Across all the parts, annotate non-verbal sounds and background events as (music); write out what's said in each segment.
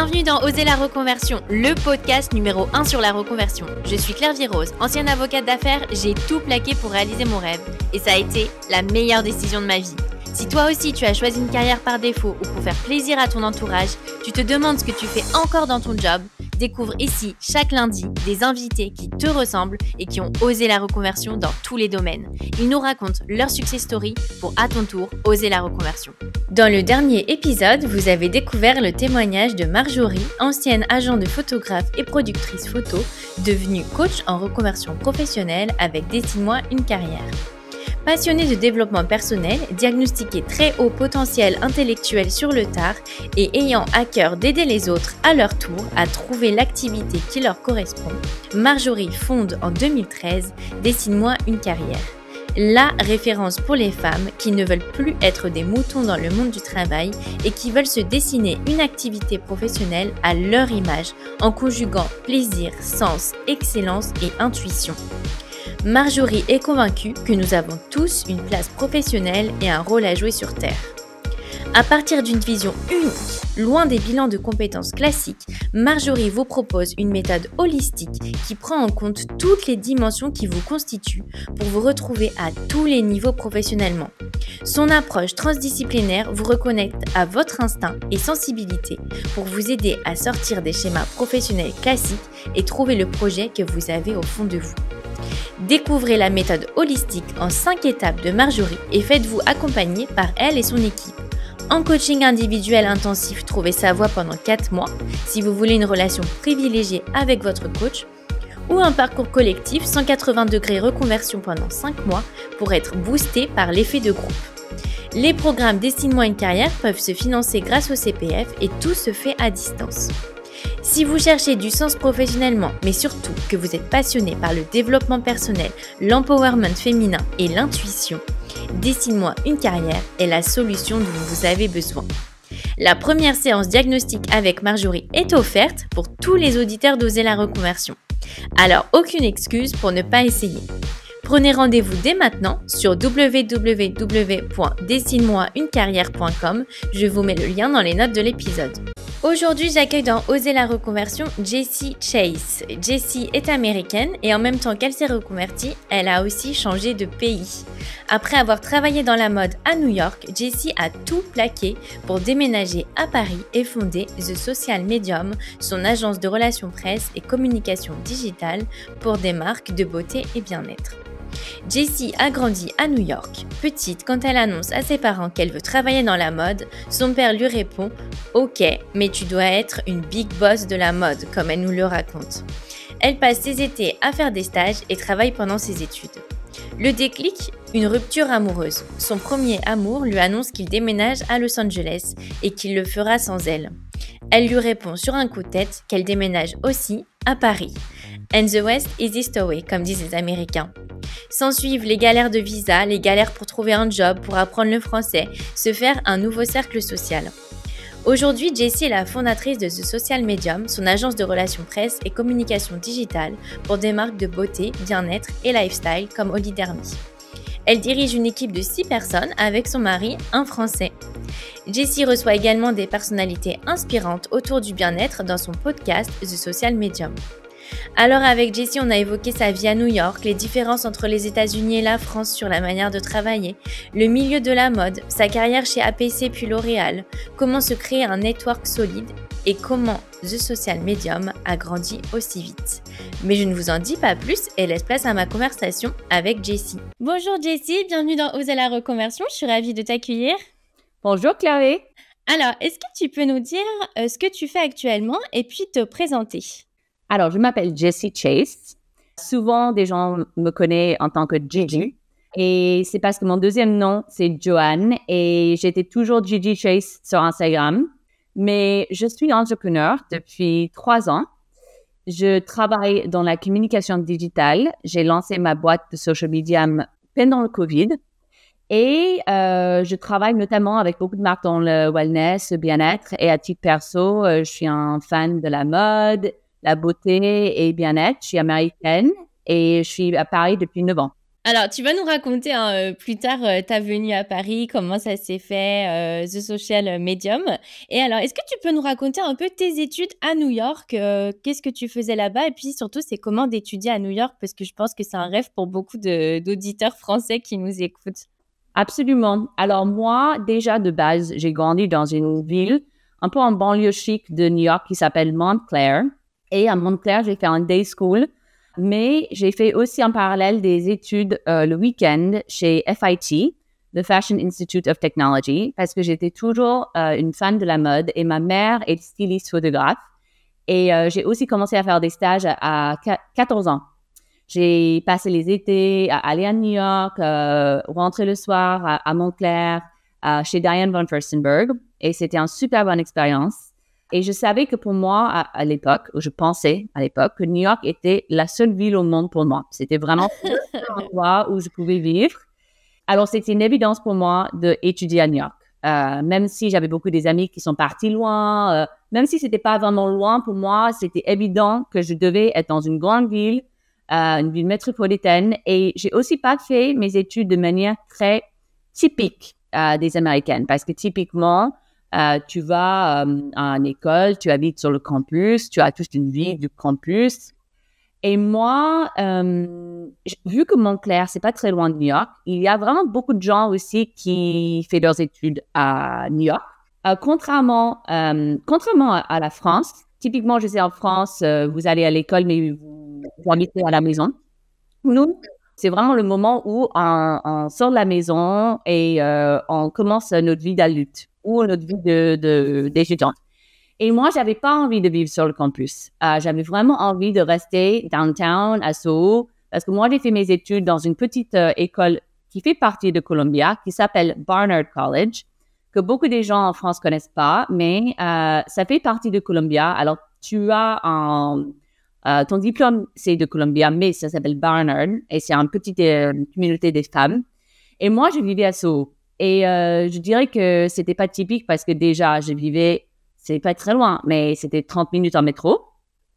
Bienvenue dans Oser la reconversion, le podcast numéro 1 sur la reconversion. Je suis Claire Virose, ancienne avocate d'affaires, j'ai tout plaqué pour réaliser mon rêve et ça a été la meilleure décision de ma vie. Si toi aussi tu as choisi une carrière par défaut ou pour faire plaisir à ton entourage, tu te demandes ce que tu fais encore dans ton job, découvre ici chaque lundi des invités qui te ressemblent et qui ont osé la reconversion dans tous les domaines. Ils nous racontent leur success story pour à ton tour oser la reconversion. Dans le dernier épisode, vous avez découvert le témoignage de Marjorie, ancienne agent de photographe et productrice photo, devenue coach en reconversion professionnelle avec Dessine-moi une carrière. Passionnée de développement personnel, diagnostiquée très haut potentiel intellectuel sur le tard et ayant à cœur d'aider les autres à leur tour à trouver l'activité qui leur correspond, Marjorie fonde en 2013 Dessine-moi une carrière la référence pour les femmes qui ne veulent plus être des moutons dans le monde du travail et qui veulent se dessiner une activité professionnelle à leur image en conjuguant plaisir, sens, excellence et intuition. Marjorie est convaincue que nous avons tous une place professionnelle et un rôle à jouer sur Terre. À partir d'une vision unique, loin des bilans de compétences classiques, Marjorie vous propose une méthode holistique qui prend en compte toutes les dimensions qui vous constituent pour vous retrouver à tous les niveaux professionnellement. Son approche transdisciplinaire vous reconnecte à votre instinct et sensibilité pour vous aider à sortir des schémas professionnels classiques et trouver le projet que vous avez au fond de vous. Découvrez la méthode holistique en 5 étapes de Marjorie et faites-vous accompagner par elle et son équipe. En coaching individuel intensif, trouvez sa voie pendant 4 mois si vous voulez une relation privilégiée avec votre coach ou un parcours collectif 180 degrés reconversion pendant 5 mois pour être boosté par l'effet de groupe. Les programmes Destinement à une carrière peuvent se financer grâce au CPF et tout se fait à distance. Si vous cherchez du sens professionnellement, mais surtout que vous êtes passionné par le développement personnel, l'empowerment féminin et l'intuition, Dessine-moi une carrière est la solution dont vous avez besoin. La première séance diagnostique avec Marjorie est offerte pour tous les auditeurs d'Oser la reconversion. Alors aucune excuse pour ne pas essayer. Prenez rendez-vous dès maintenant sur wwwdessine moi une Je vous mets le lien dans les notes de l'épisode. Aujourd'hui, j'accueille dans Oser la reconversion Jessie Chase. Jessie est américaine et en même temps qu'elle s'est reconvertie, elle a aussi changé de pays. Après avoir travaillé dans la mode à New York, Jessie a tout plaqué pour déménager à Paris et fonder The Social Medium, son agence de relations presse et communication digitale pour des marques de beauté et bien-être. Jessie a grandi à New York. Petite, quand elle annonce à ses parents qu'elle veut travailler dans la mode, son père lui répond Ok, mais tu dois être une big boss de la mode, comme elle nous le raconte. Elle passe ses étés à faire des stages et travaille pendant ses études. Le déclic Une rupture amoureuse. Son premier amour lui annonce qu'il déménage à Los Angeles et qu'il le fera sans elle. Elle lui répond sur un coup de tête qu'elle déménage aussi à Paris. And the West is this way, comme disent les Américains. S'ensuivent les galères de visa, les galères pour trouver un job, pour apprendre le français, se faire un nouveau cercle social. Aujourd'hui, Jessie est la fondatrice de The Social Medium, son agence de relations presse et communication digitale pour des marques de beauté, bien-être et lifestyle comme Olidermy. Elle dirige une équipe de 6 personnes avec son mari, un Français. Jessie reçoit également des personnalités inspirantes autour du bien-être dans son podcast The Social Medium. Alors avec Jessie, on a évoqué sa vie à New York, les différences entre les États-Unis et la France sur la manière de travailler, le milieu de la mode, sa carrière chez APC puis L'Oréal, comment se créer un network solide et comment The Social Medium a grandi aussi vite. Mais je ne vous en dis pas plus et laisse place à ma conversation avec Jessie. Bonjour Jessie, bienvenue dans à la reconversion, je suis ravie de t'accueillir. Bonjour Clavé. Alors, est-ce que tu peux nous dire euh, ce que tu fais actuellement et puis te présenter alors, je m'appelle Jessie Chase. Souvent, des gens me connaissent en tant que Gigi. Et c'est parce que mon deuxième nom, c'est Joanne. Et j'étais toujours Gigi Chase sur Instagram. Mais je suis entrepreneur depuis trois ans. Je travaille dans la communication digitale. J'ai lancé ma boîte de social media pendant le COVID. Et euh, je travaille notamment avec beaucoup de marques dans le wellness, le bien-être. Et à titre perso, euh, je suis un fan de la mode, la beauté et bien-être. Je suis américaine et je suis à Paris depuis neuf ans. Alors, tu vas nous raconter hein, euh, plus tard euh, ta venue à Paris, comment ça s'est fait, euh, The Social Medium. Et alors, est-ce que tu peux nous raconter un peu tes études à New York euh, Qu'est-ce que tu faisais là-bas Et puis surtout, c'est comment d'étudier à New York Parce que je pense que c'est un rêve pour beaucoup d'auditeurs français qui nous écoutent. Absolument. Alors moi, déjà de base, j'ai grandi dans une ville un peu en banlieue chic de New York qui s'appelle Montclair. Et à Montclair, j'ai fait un day school. Mais j'ai fait aussi en parallèle des études euh, le week-end chez FIT, le Fashion Institute of Technology, parce que j'étais toujours euh, une fan de la mode et ma mère est styliste photographe. Et euh, j'ai aussi commencé à faire des stages à, 14 ans. J'ai passé les étés à aller à New York, rentrer le soir à, à Montclair, chez Diane von Furstenberg. Et c'était une super bonne expérience. Et je savais que pour moi, à, l'époque, l'époque, je pensais à l'époque que New York était la seule ville au monde pour moi. C'était vraiment (laughs) endroit où je pouvais vivre. Alors, c'était une évidence pour moi d'étudier à New York. Euh, même si j'avais beaucoup des amis qui sont partis loin, euh, même si c'était pas vraiment loin pour moi, c'était évident que je devais être dans une grande ville, euh, une ville métropolitaine. Et j'ai aussi pas fait mes études de manière très typique euh, des Américaines, parce que typiquement, euh, tu vas à euh, une école, tu habites sur le campus, tu as toute une vie du campus. Et moi, euh, vu que Montclair, c'est pas très loin de New York, il y a vraiment beaucoup de gens aussi qui font leurs études à New York. Euh, contrairement, contrairement à, la France, typiquement, je sais en France, vous allez à l'école mais vous, habitez à la maison. Nous, c'est vraiment le moment où on, on, sort de la maison et on commence notre vie d'adulte ou notre vie d'étudiante. Et moi, j'avais pas envie de vivre sur le campus. Euh, j'avais vraiment envie de rester downtown à Soho parce que moi, j'ai fait mes études dans une petite euh, école qui fait partie de Columbia, qui s'appelle Barnard College, que beaucoup des gens en France connaissent pas, mais euh, ça fait partie de Columbia. Alors, tu as ton diplôme, c'est de Columbia, mais ça s'appelle Barnard et c'est une petite communauté des femmes. Et moi, je vivais à Soho. Et euh, je dirais que c'était pas typique parce que déjà, je vivais, c'est pas très loin, mais c'était 30 minutes en métro.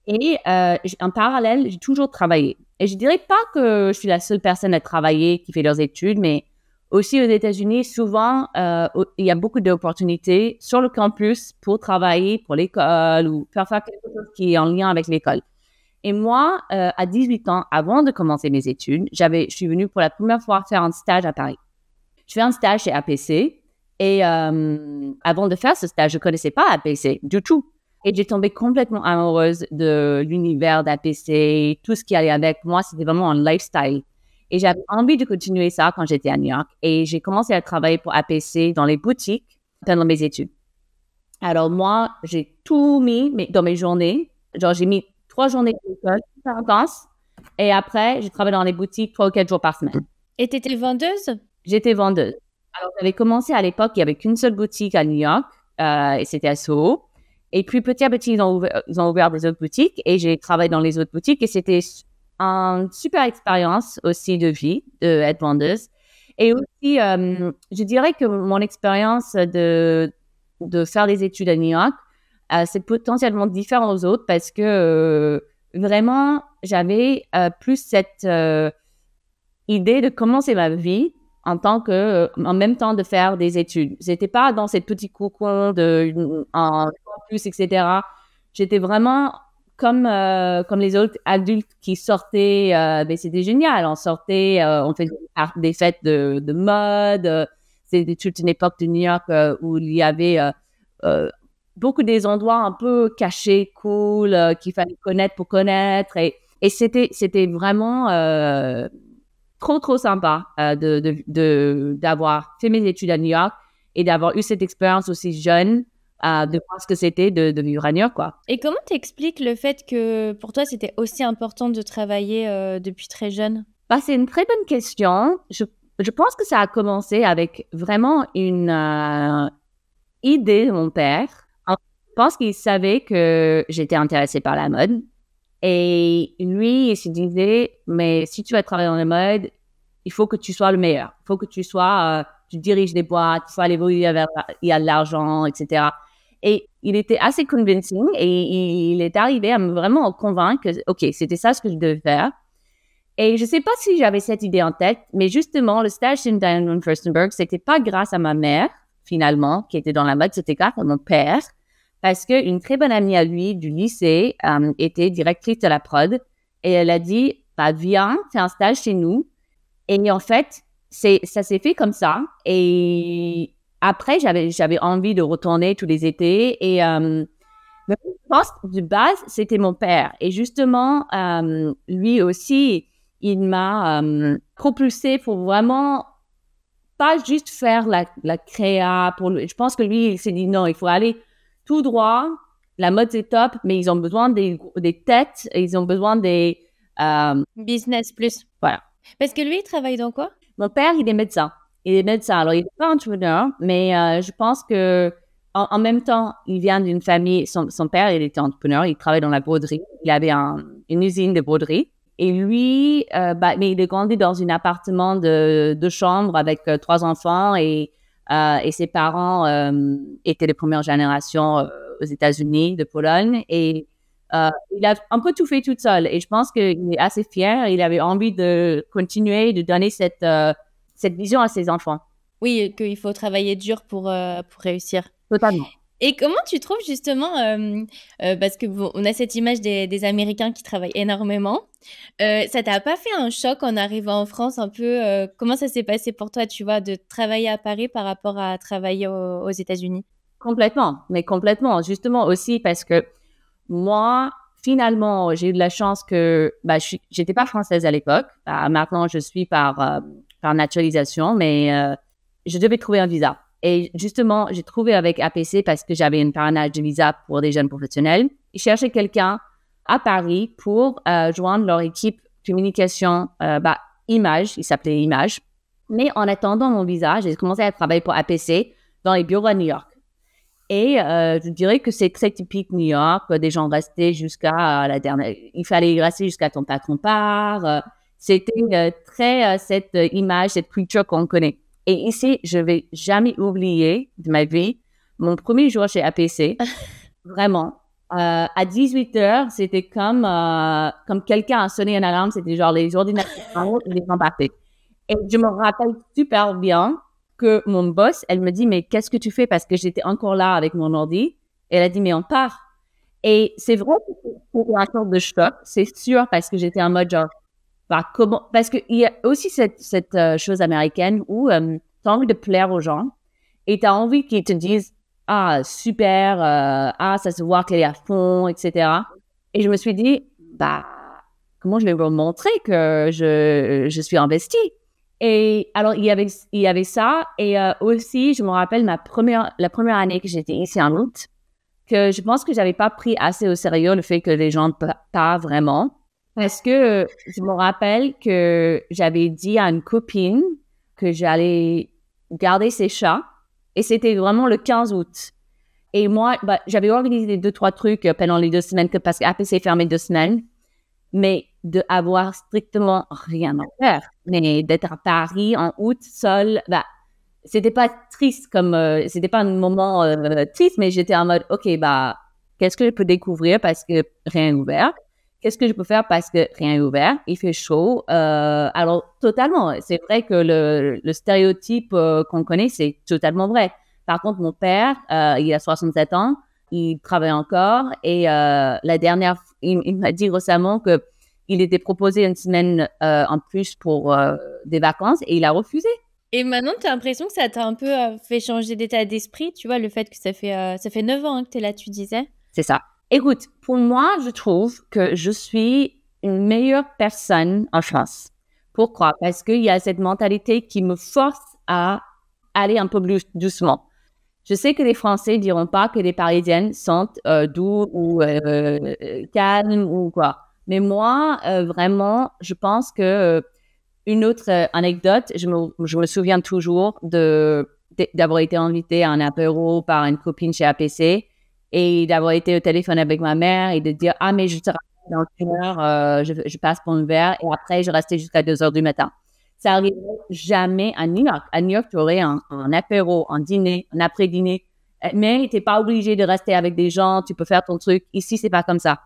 Et euh, en parallèle, j'ai toujours travaillé. Et je dirais pas que je suis la seule personne à travailler qui fait leurs études, mais aussi aux États-Unis, souvent, euh, il y a beaucoup d'opportunités sur le campus pour travailler pour l'école ou faire faire quelque chose qui est en lien avec l'école. Et moi, à 18 ans, avant de commencer mes études, j'avais, je suis venue pour la première fois faire un stage à Paris je fais un stage chez APC. Et euh, avant de faire ce stage, je connaissais pas APC du tout. Et j'ai tombé complètement amoureuse de l'univers d'APC, tout ce qui allait avec moi, c'était vraiment un lifestyle. Et j'avais envie de continuer ça quand j'étais à New York. Et j'ai commencé à travailler pour APC dans les boutiques pendant mes études. Alors moi, j'ai tout mis dans mes journées. Genre, j'ai mis trois journées d'école, vacances. Et après, j'ai travaillé dans les boutiques trois ou quatre jours par semaine. Et tu étais vendeuse J'étais vendeuse. Alors, j'avais commencé à l'époque, il n'y avait qu'une seule boutique à New York, euh, et c'était à Soho. Et puis, petit à petit, ils ont, ouvert, ils ont ouvert autres boutiques et j'ai travaillé dans les autres boutiques et c'était une super expérience aussi de vie, d'être de vendeuse. Et aussi, euh, je dirais que mon expérience de, de faire des études à New York, euh, c'est potentiellement différent aux autres parce que euh, vraiment, j'avais plus cette idée de commencer ma vie en tant que, euh, en même temps de faire des études. J'étais pas dans cette petite cocon de, en plus etc. J'étais vraiment comme, euh, comme les autres adultes qui sortaient, euh, ben, c'était génial. On sortait, on faisait des fêtes de, mode. C'était toute une époque de New York où il y avait beaucoup des endroits un peu cachés, cool, qu'il fallait connaître pour connaître. Et, et c'était, c'était vraiment trop, trop sympa euh, de d'avoir fait mes études à New York et d'avoir eu cette expérience aussi jeune. Euh, de voir ce que c'était de, de vivre à New York, quoi. Et comment t'expliques le fait que pour toi c'était aussi important de travailler euh, depuis très jeune bah, C'est une très bonne question. Je, je, pense que ça a commencé avec vraiment une idée de mon père. Je pense qu'il savait que j'étais intéressée par la mode et lui, il se disait, mais si tu vas travailler dans la mode, il faut que tu sois le meilleur. Il faut que tu sois, euh, tu diriges des boîtes, tu sois aller il y a de l'argent, etc. Et il était assez convincing et il, est arrivé à me vraiment convaincre que, OK, c'était ça ce que je devais faire. Et je sais pas si j'avais cette idée en tête, mais justement, le stage chez Diane von Furstenberg, c'était pas grâce à ma mère, finalement, qui était dans la mode, c'était grâce à mon père, parce qu'une très bonne amie à lui du lycée euh, était directrice de la prod et elle a dit bah, viens fais un stage chez nous et en fait c'est ça s'est fait comme ça et après j'avais j'avais envie de retourner tous les étés et euh, je pense de base c'était mon père et justement euh, lui aussi il m'a propulsé pour vraiment pas juste faire la, la créa pour je pense que lui il s'est dit non il faut aller tout droit. La mode, est top, mais ils ont besoin des, têtes, ils ont besoin des... Euh, Business plus. Voilà. Parce que lui, il travaille dans quoi Mon père, il est médecin. Il est médecin. Alors, il n'est pas entrepreneur, mais euh, je pense que en, même temps, il vient d'une famille. Son, père, il était entrepreneur. Il travaillait dans la broderie. Il avait une usine de broderie. Et lui, euh, bah, mais il est grandi dans un appartement de chambre avec trois enfants et euh, et ses parents euh, étaient de première génération euh, aux États-Unis, de Pologne. Et il a un peu tout fait tout seul. Et je pense qu'il est assez fier. Il avait envie de continuer, de donner cette, cette vision à ses enfants. Oui, qu'il faut travailler dur pour, pour réussir. Totalement. Et comment tu trouves justement, euh, euh, parce que on a cette image des, Américains qui travaillent énormément, ça euh, ça t'a pas fait un choc en arrivant en France un peu Comment ça s'est passé pour toi, tu vois, de travailler à Paris par rapport à travailler aux, États-Unis Complètement, mais complètement. Justement aussi parce que moi, finalement, j'ai eu de la chance que bah, j'étais pas française à l'époque. Bah, maintenant, je suis par, par naturalisation, mais je devais trouver un visa. Et justement, j'ai trouvé avec APC parce que j'avais une parrainage de visa pour des jeunes professionnels. Ils cherchaient quelqu'un à Paris pour euh, joindre leur équipe communication euh, bah, image. Il s'appelait Image. Mais en attendant mon visa, j'ai commencé à travailler pour APC dans les bureaux à New York. Et euh, je dirais que c'est très typique New York. Euh, des gens restaient jusqu'à la dernière. Il fallait rester jusqu'à ton patron part. C'était très cette image, cette culture qu'on connaît. Et ici, je vais jamais oublier de ma vie mon premier jour chez APC. (laughs) Vraiment. Euh, à 18 heures, c'était comme, euh, comme quelqu'un a sonné une alarme. C'était genre les ordinateurs, (laughs) les gens partaient. Et je me rappelle super bien que mon boss, elle me dit, mais qu'est-ce que tu fais? Parce que j'étais encore là avec mon ordi. elle a dit, mais on part. Et c'est vrai que pour un sorte de choc, c'est sûr, parce que j'étais en mode genre, bah, comment, parce qu'il y a aussi cette, euh, chose américaine où euh, tu as envie de plaire aux gens et tu as envie qu'ils te disent Ah, super, euh, ah, ça se voit qu'elle est à fond, etc. Et je me suis dit Bah, comment je vais vous montrer que je, je suis investie et alors, il y avait, il y avait ça. Et euh, aussi, je me rappelle ma première, la première année que j'étais ici en août, que je pense que n'avais pas pris assez au sérieux le fait que les gens ne pas vraiment. Parce que je me rappelle que j'avais dit à une copine que j'allais garder ses chats et c'était vraiment le 15 août. Et moi, bah, j'avais organisé deux, trois trucs euh, pendant les deux semaines que parce qu'APC fermé deux semaines, mais d'avoir strictement rien à faire. Mais d'être à Paris en août, seul, bah, c'était pas triste comme, euh, c'était pas un moment euh, triste, mais j'étais en mode, OK, bah, qu'est-ce que je peux découvrir parce que rien ouvert qu'est-ce que je peux faire parce que rien n'est ouvert, il fait chaud. Euh, alors, totalement, c'est vrai que le, le stéréotype euh, qu'on connaît, c'est totalement vrai. Par contre, mon père, euh, il a 67 ans, il travaille encore et euh, la dernière, il, il m'a dit récemment que il était proposé une semaine euh, en plus pour des vacances et il a refusé. Et maintenant, tu as l'impression que ça t'a un peu fait changer d'état d'esprit, tu vois, le fait que ça fait, ça fait 9 ans que tu es là, tu disais. C'est ça. Écoute, pour moi, je trouve que je suis une meilleure personne en France. Pourquoi? Parce qu'il y a cette mentalité qui me force à aller un peu plus doucement. Je sais que les Français ne diront pas que les Parisiennes sont euh, doux ou euh, calmes ou quoi. Mais moi, euh, vraiment, je pense que euh, une autre anecdote, je me, souviens toujours d'avoir été invitée à un apéro par une copine chez APC et d'avoir été au téléphone avec ma mère et de dire ah mais je te dans une heure, euh, je, je, passe pour un verre et après je restais jusqu'à 2 heures du matin. Ça arrive jamais à New York. À New York, tu aurais un, apéro, un dîner, un après-dîner, euh, mais t'es pas obligé de rester avec des gens. Tu peux faire ton truc. Ici, c'est pas comme ça.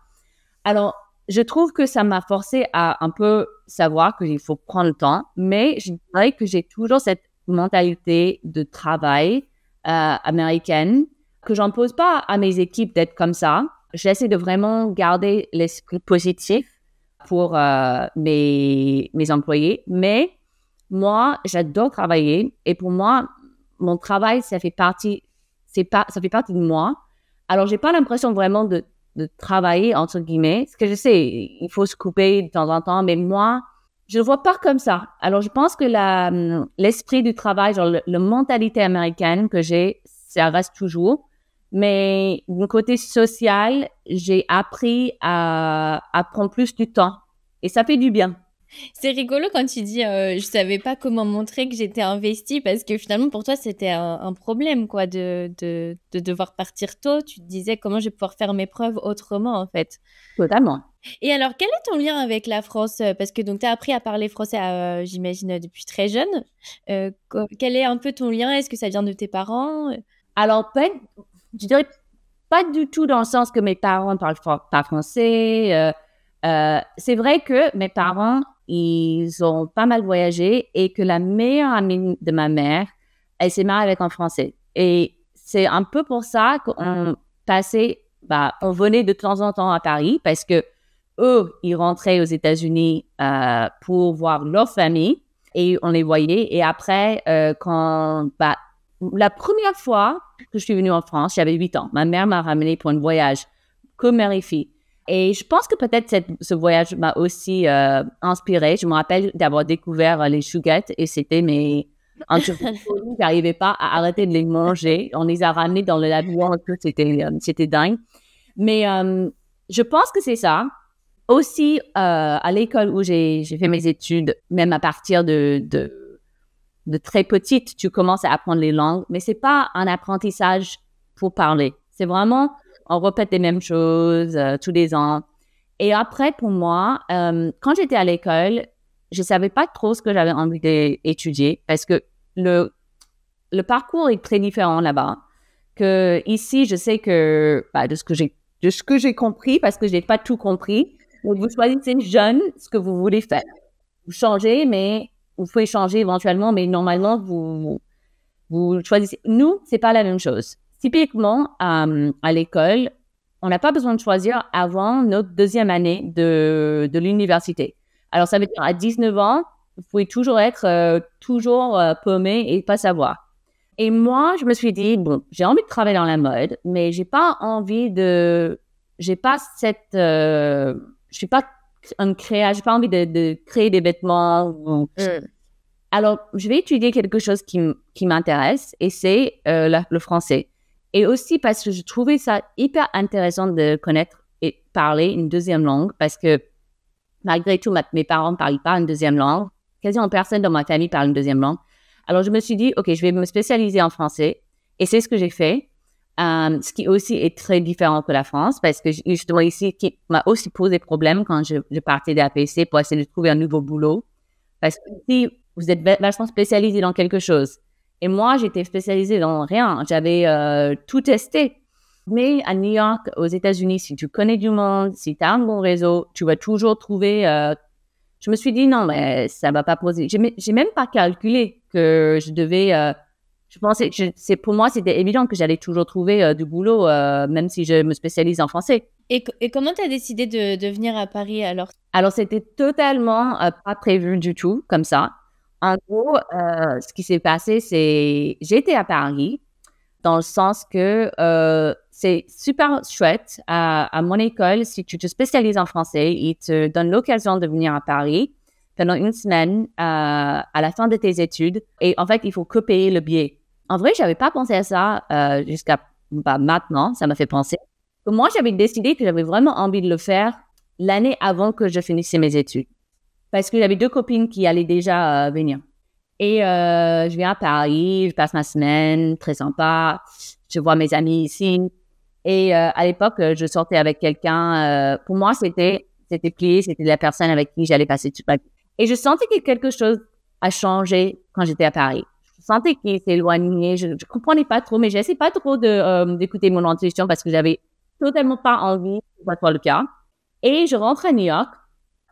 Alors, je trouve que ça m'a forcé à un peu savoir qu'il faut prendre le temps, mais je dirais que j'ai toujours cette mentalité de travail euh, américaine que j'impose pas à mes équipes d'être comme ça. J'essaie de vraiment garder l'esprit positif pour euh, mes, mes employés. Mais moi, j'adore travailler et pour moi, mon travail, ça fait partie, c'est pas, ça fait partie de moi. Alors, j'ai pas l'impression vraiment de, travailler entre guillemets. Ce que je sais, il faut se couper de temps en temps, mais moi, je le vois pas comme ça. Alors, je pense que hum, l'esprit du travail, genre le, la mentalité américaine que j'ai, ça reste toujours. Mais du côté social, j'ai appris à, à prendre plus du temps. Et ça fait du bien. C'est rigolo quand tu dis je euh, je savais pas comment montrer que j'étais investie parce que finalement pour toi c'était un, problème quoi de, de, de, devoir partir tôt. Tu te disais comment je vais pouvoir faire mes preuves autrement en fait. Totalement. Et alors quel est ton lien avec la France Parce que donc tu as appris à parler français euh, j'imagine depuis très jeune. Euh, quel est un peu ton lien Est-ce que ça vient de tes parents alors, je dirais pas du tout dans le sens que mes parents parlent pas français. Euh, euh, c'est vrai que mes parents, ils ont pas mal voyagé et que la meilleure amie de ma mère, elle s'est mariée avec un Français. Et c'est un peu pour ça qu'on passait, bah, on venait de temps en temps à Paris parce que eux, ils rentraient aux États-Unis euh, pour voir leur famille et on les voyait. Et après, quand bah, la première fois que je suis venue en France, j'avais 8 ans. Ma mère m'a ramené pour un voyage comme Et je pense que peut-être ce voyage m'a aussi inspiré. Euh, inspirée. Je me rappelle d'avoir découvert euh, les chouquettes, et c'était mes... En (laughs) j'arrivais pas à arrêter de les manger. On les a ramenés dans le labour, c'était euh, c'était dingue. Mais je pense que c'est ça. Aussi, à l'école où j'ai fait mes études, même à partir de de très petite, tu commences à apprendre les langues, mais c'est pas un apprentissage pour parler. C'est vraiment, on répète les mêmes choses euh, tous les ans. Et après, pour moi, euh, quand j'étais à l'école, je savais pas trop ce que j'avais envie d'étudier parce que le, le parcours est très différent là-bas. Que ici, je sais que, bah, de ce que j'ai, de ce que j'ai compris, parce que je n'ai pas tout compris, vous choisissez jeune ce que vous voulez faire. Vous changez, mais vous pouvez changer éventuellement, mais normalement, vous, vous choisissez. Nous, c'est pas la même chose. Typiquement, euh, à l'école, on n'a pas besoin de choisir avant notre deuxième année de, de l'université. Alors, ça veut dire à 19 ans, vous pouvez toujours être euh, toujours euh, paumé et pas savoir. Et moi, je me suis dit, bon, j'ai envie de travailler dans la mode, mais j'ai pas envie de, j'ai pas cette, je suis pas un n'ai j'ai pas envie de, de, créer des vêtements. Mm. Alors, je vais étudier quelque chose qui, qui m'intéresse et c'est euh, le, français. Et aussi parce que je trouvais ça hyper intéressant de connaître et parler une deuxième langue parce que malgré tout, mes parents ne parlent pas une deuxième langue. Quasiment personne dans ma famille parle une deuxième langue. Alors, je me suis dit, OK, je vais me spécialiser en français. Et c'est ce que j'ai fait. Euh, ce qui aussi est très différent que la France, parce que je dois ici, qui m'a aussi posé problème quand je, je partais d'APC pour essayer de trouver un nouveau boulot. Parce que si vous êtes vachement spécialisé dans quelque chose, et moi, j'étais spécialisé dans rien, j'avais euh, tout testé. Mais à New York, aux États-Unis, si tu connais du monde, si tu as un bon réseau, tu vas toujours trouver. Euh, je me suis dit non, mais ça va pas poser. J'ai même pas calculé que je devais euh, je pensais, c'est pour moi, c'était évident que j'allais toujours trouver euh, du boulot, euh, même si je me spécialise en français. Et, comment tu as décidé de, venir à Paris alors Alors, c'était totalement euh, pas prévu du tout, comme ça. En gros, ce qui s'est passé, c'est j'étais à Paris, dans le sens que c'est super chouette à, à mon école. Si tu te spécialises en français, ils te donnent l'occasion de venir à Paris pendant une semaine euh, à la fin de tes études. Et en fait, il faut que payer le billet. En vrai, j'avais pas pensé à ça euh, jusqu'à bah, maintenant. Ça m'a fait penser. Moi, j'avais décidé que j'avais vraiment envie de le faire l'année avant que je finisse mes études. Parce que j'avais deux copines qui allaient déjà euh, venir. Et euh, je viens à Paris, je passe ma semaine, très sympa. Je vois mes amis ici. Et euh, à l'époque, je sortais avec quelqu'un. pour moi, c'était c'était plié, c'était la personne avec qui j'allais passer toute ma vie. Et je sentais que quelque chose a changé quand j'étais à Paris. Je sentais qu'il s'éloignait. Je, ne comprenais pas trop, mais j'essayais pas trop de euh, d'écouter mon intuition parce que j'avais totalement pas envie de voir le cas. Et je rentre à New York.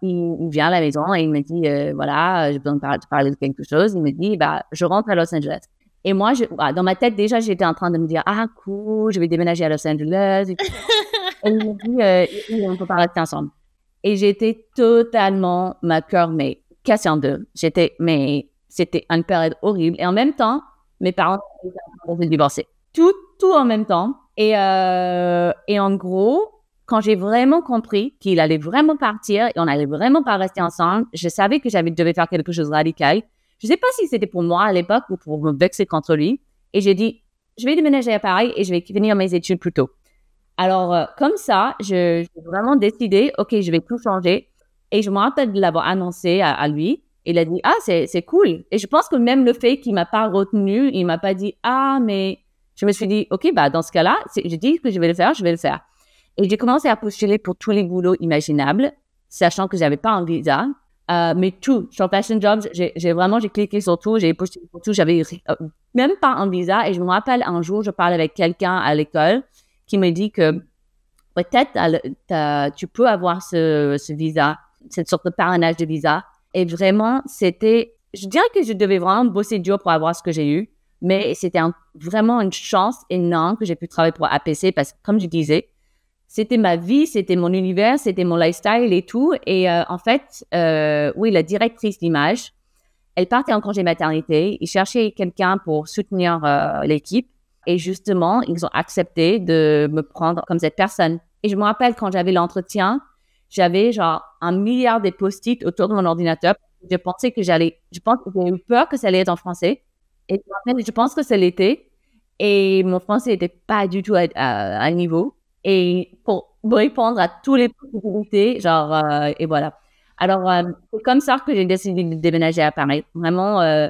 Il, vient à la maison et il me dit euh, voilà, j'ai besoin de, parler de quelque chose. Il me dit bah je rentre à Los Angeles. Et moi, je, bah, dans ma tête déjà, j'étais en train de me dire ah cool, je vais déménager à Los Angeles. et (laughs) il me dit euh, on peut pas rester ensemble. Et j'étais totalement, ma cœur, mais cassé en deux. J'étais, mais c'était une période horrible. Et en même temps, mes parents ont divorcer. Tout, tout en même temps. Et, euh, et en gros, quand j'ai vraiment compris qu'il allait vraiment partir et on allait vraiment pas rester ensemble, je savais que j'avais devais faire quelque chose de radical. Je ne sais pas si c'était pour moi à l'époque ou pour me vexer contre lui. Et j'ai dit, je vais déménager à Paris et je vais finir mes études plus tôt. Alors, euh, comme ça, j'ai vraiment décidé, OK, je vais tout changer. Et je me rappelle de l'avoir annoncé à, lui. Il a dit, ah, c'est cool. Et je pense que même le fait qu'il m'a pas retenu, il m'a pas dit, ah, mais je me suis dit, OK, bah, dans ce cas-là, je dis que je vais le faire, je vais le faire. Et j'ai commencé à postuler pour tous les boulots imaginables, sachant que j'avais pas un visa. Euh, mais tout, sur Passion Jobs, j'ai vraiment, j'ai cliqué sur tout, j'ai postulé pour tout, j'avais euh, même pas un visa. Et je me rappelle un jour, je parle avec quelqu'un à l'école qui me dit que peut-être tu peux avoir ce, ce visa, cette sorte de parrainage de visa. Et vraiment, c'était, je dirais que je devais vraiment bosser dur pour avoir ce que j'ai eu, mais c'était vraiment une chance énorme que j'ai pu travailler pour APC parce que, comme je disais, c'était ma vie, c'était mon univers, c'était mon lifestyle et tout. Et euh, en fait, euh, oui, la directrice d'image, elle partait en congé maternité. Il cherchait quelqu'un pour soutenir euh, l'équipe. Et justement, ils ont accepté de me prendre comme cette personne. Et je me rappelle quand j'avais l'entretien, j'avais genre un milliard de post-it autour de mon ordinateur. Je pensais que j'allais, je pense que j'ai eu peur que ça allait être en français. Et je pense que ça l'était. Et mon français n'était pas du tout à, un niveau. Et pour répondre à tous les possibilités, genre, euh, et voilà. Alors, euh, c'est comme ça que j'ai décidé de déménager à Paris. Vraiment, euh,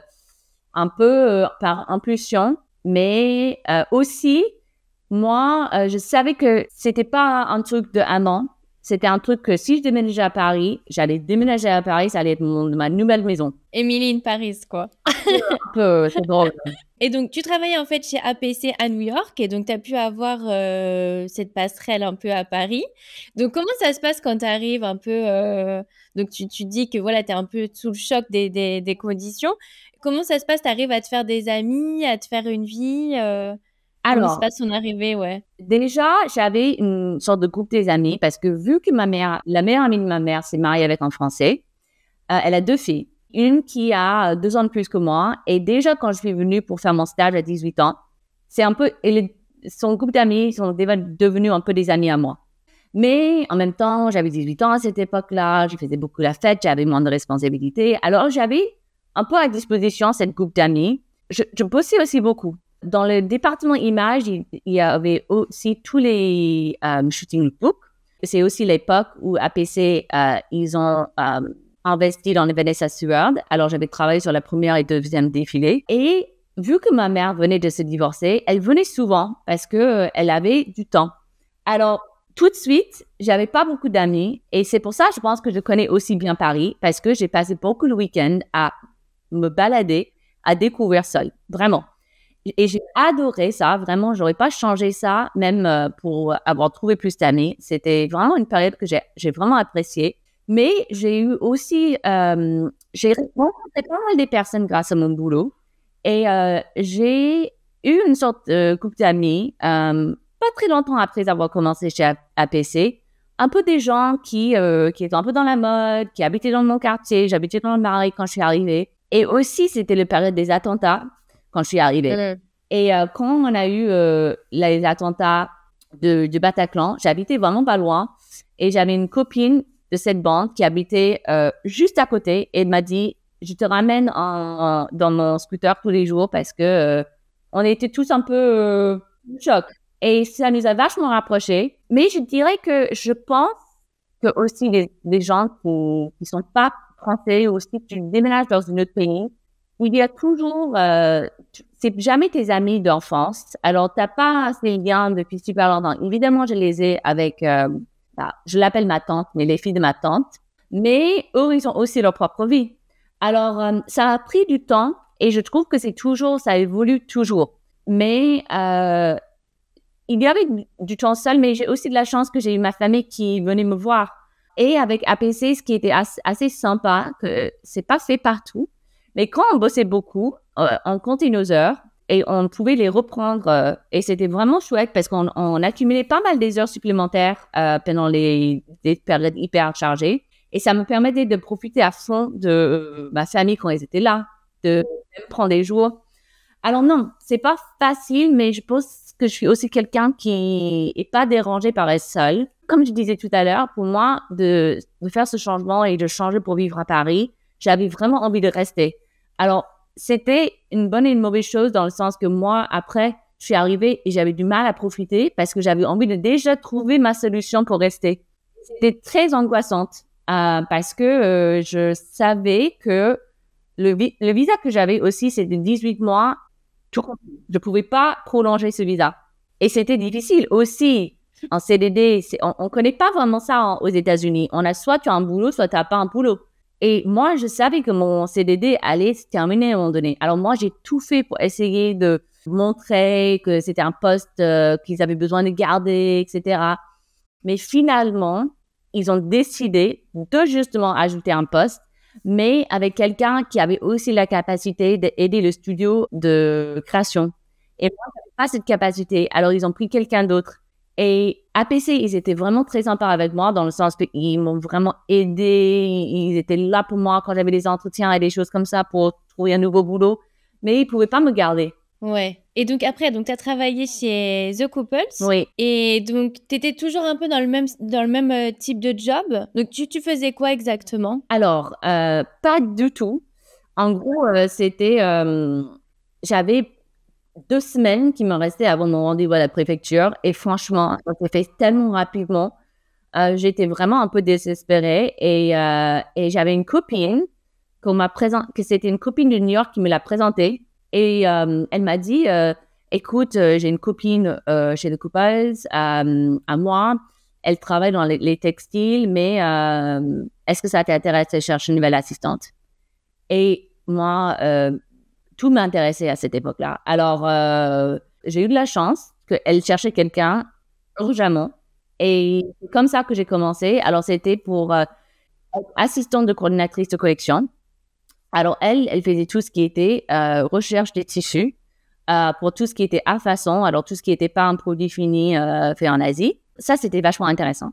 un peu par impulsion. Mais euh, aussi, moi, euh, je savais que c'était pas un truc de un an. C'était un truc que si je déménageais à Paris, j'allais déménager à Paris, ça allait être ma nouvelle maison. Émilie in Paris, quoi. (laughs) c'est drôle. Et donc, tu travaillais en fait chez APC à New York et donc tu as pu avoir euh, cette passerelle un peu à Paris. Donc, comment ça se passe quand tu arrives un peu. donc, tu, tu, dis que voilà, tu es un peu sous le choc des, des, des conditions. Comment ça se passe T'arrives à te faire des amis, à te faire une vie euh, Alors, comment se passe son arrivée, ouais. Déjà, j'avais une sorte de groupe des amis parce que vu que ma mère, la meilleure amie de ma mère, s'est mariée avec un Français, euh, elle a deux filles, une qui a deux ans de plus que moi, et déjà quand je suis venue pour faire mon stage à 18 ans, c'est un peu, son groupe d'amis sont devenus un peu des amis à moi. Mais en même temps, j'avais 18 ans à cette époque-là, je faisais beaucoup la fête, j'avais moins de responsabilités. Alors j'avais un peu à disposition cette groupe d'amis. Je, je, bossais aussi beaucoup. Dans le département image, il, y avait aussi tous les euh, shooting books. C'est aussi l'époque où APC, euh, ils ont euh, investi dans les Vanessa Seward. Alors, j'avais travaillé sur la première et deuxième défilé. Et vu que ma mère venait de se divorcer, elle venait souvent parce que elle avait du temps. Alors, tout de suite, j'avais pas beaucoup d'amis et c'est pour ça, je pense que je connais aussi bien Paris parce que j'ai passé beaucoup le week-end à me balader à découvrir seule, vraiment. Et j'ai adoré ça, vraiment, j'aurais pas changé ça, même euh, pour avoir trouvé plus d'amis. C'était vraiment une période que j'ai vraiment appréciée. Mais j'ai eu aussi, euh, j'ai rencontré pas mal des personnes grâce à mon boulot. Et euh, j'ai eu une sorte de couple d'amis, pas très longtemps après avoir commencé chez APC, un peu des gens qui, qui étaient un peu dans la mode, qui habitaient dans mon quartier, j'habitais dans le Marais quand je suis arrivée. Et aussi, c'était le période des attentats quand je suis arrivée. Mm-hmm. Et euh, quand on a eu euh, les attentats de, du Bataclan, j'habitais vraiment pas loin et j'avais une copine de cette bande qui habitait euh, juste à côté et elle m'a dit je te ramène en, dans mon scooter tous les jours parce que on était tous un peu choc et ça nous a vachement rapprochés. Mais je dirais que je pense que aussi les, les gens qui, qui sont pas français ou si tu déménages dans un autre pays, où il y a toujours, euh, c'est jamais tes amis d'enfance. Alors, t'as pas ces liens depuis super longtemps. Évidemment, je les ai avec, euh, bah, je l'appelle ma tante, mais les filles de ma tante. Mais eux, ils ont aussi leur propre vie. Alors, euh, ça a pris du temps et je trouve que c'est toujours, ça évolue toujours. Mais euh, il y avait du temps seul, mais j'ai aussi de la chance que j'ai eu ma famille qui venait me voir et avec APC, ce qui était assez, sympa, que c'est pas fait partout, mais quand on bossait beaucoup, euh, on comptait nos heures et on pouvait les reprendre. Euh, et c'était vraiment chouette parce qu'on accumulait pas mal des heures supplémentaires euh, pendant les, périodes hyper chargées. Et ça me permettait de profiter à fond de ma famille quand ils étaient là, de prendre des jours. Alors non, c'est pas facile, mais je pense que je suis aussi quelqu'un qui est pas dérangé par être seul. Comme je disais tout à l'heure, pour moi, de, de faire ce changement et de changer pour vivre à Paris, j'avais vraiment envie de rester. Alors, c'était une bonne et une mauvaise chose dans le sens que moi, après, je suis arrivée et j'avais du mal à profiter parce que j'avais envie de déjà trouver ma solution pour rester. C'était très angoissante euh, parce que euh, je savais que le, le visa que j'avais aussi, c'est de 18 mois je pouvais pas prolonger ce visa. Et c'était difficile aussi. En CDD, on, on connaît pas vraiment ça aux États-Unis. On a soit tu as un boulot, soit tu n'as pas un boulot. Et moi, je savais que mon CDD allait se terminer à un moment donné. Alors moi, j'ai tout fait pour essayer de montrer que c'était un poste euh, qu'ils avaient besoin de garder, etc. Mais finalement, ils ont décidé de justement ajouter un poste mais avec quelqu'un qui avait aussi la capacité d'aider le studio de création. Et moi, j'avais pas cette capacité. Alors, ils ont pris quelqu'un d'autre. Et APC, ils étaient vraiment très sympas avec moi dans le sens qu'ils m'ont vraiment aidé. Ils étaient là pour moi quand j'avais des entretiens et des choses comme ça pour trouver un nouveau boulot. Mais ils pouvaient pas me garder. Ouais. Et donc après, donc tu as travaillé chez The Couples. Oui. Et donc tu étais toujours un peu dans le même dans le même euh, type de job. Donc tu, tu faisais quoi exactement Alors, euh, pas du tout. En gros, euh, c'était j'avais deux semaines qui me restaient avant mon rendez-vous à la préfecture et franchement, ça s'est fait tellement rapidement. j'étais vraiment un peu désespérée et, et j'avais une copine qu'on m'a que c'était une copine de New York qui me l'a présentée et euh, elle m'a dit, euh, écoute, euh, j'ai une copine chez The Couples à moi. Elle travaille dans les, textiles, mais est-ce que ça t'intéresse de chercher une nouvelle assistante? Et moi, tout m'intéressait à cette époque-là. Alors, j'ai eu de la chance qu'elle cherchait quelqu'un urgemment. Et c'est comme ça que j'ai commencé. Alors, c'était pour assistante de coordinatrice de collection. Alors, elle, elle faisait tout ce qui était euh, recherche des tissus euh, pour tout ce qui était à façon, alors tout ce qui n'était pas un produit fini euh, fait en Asie. Ça, c'était vachement intéressant.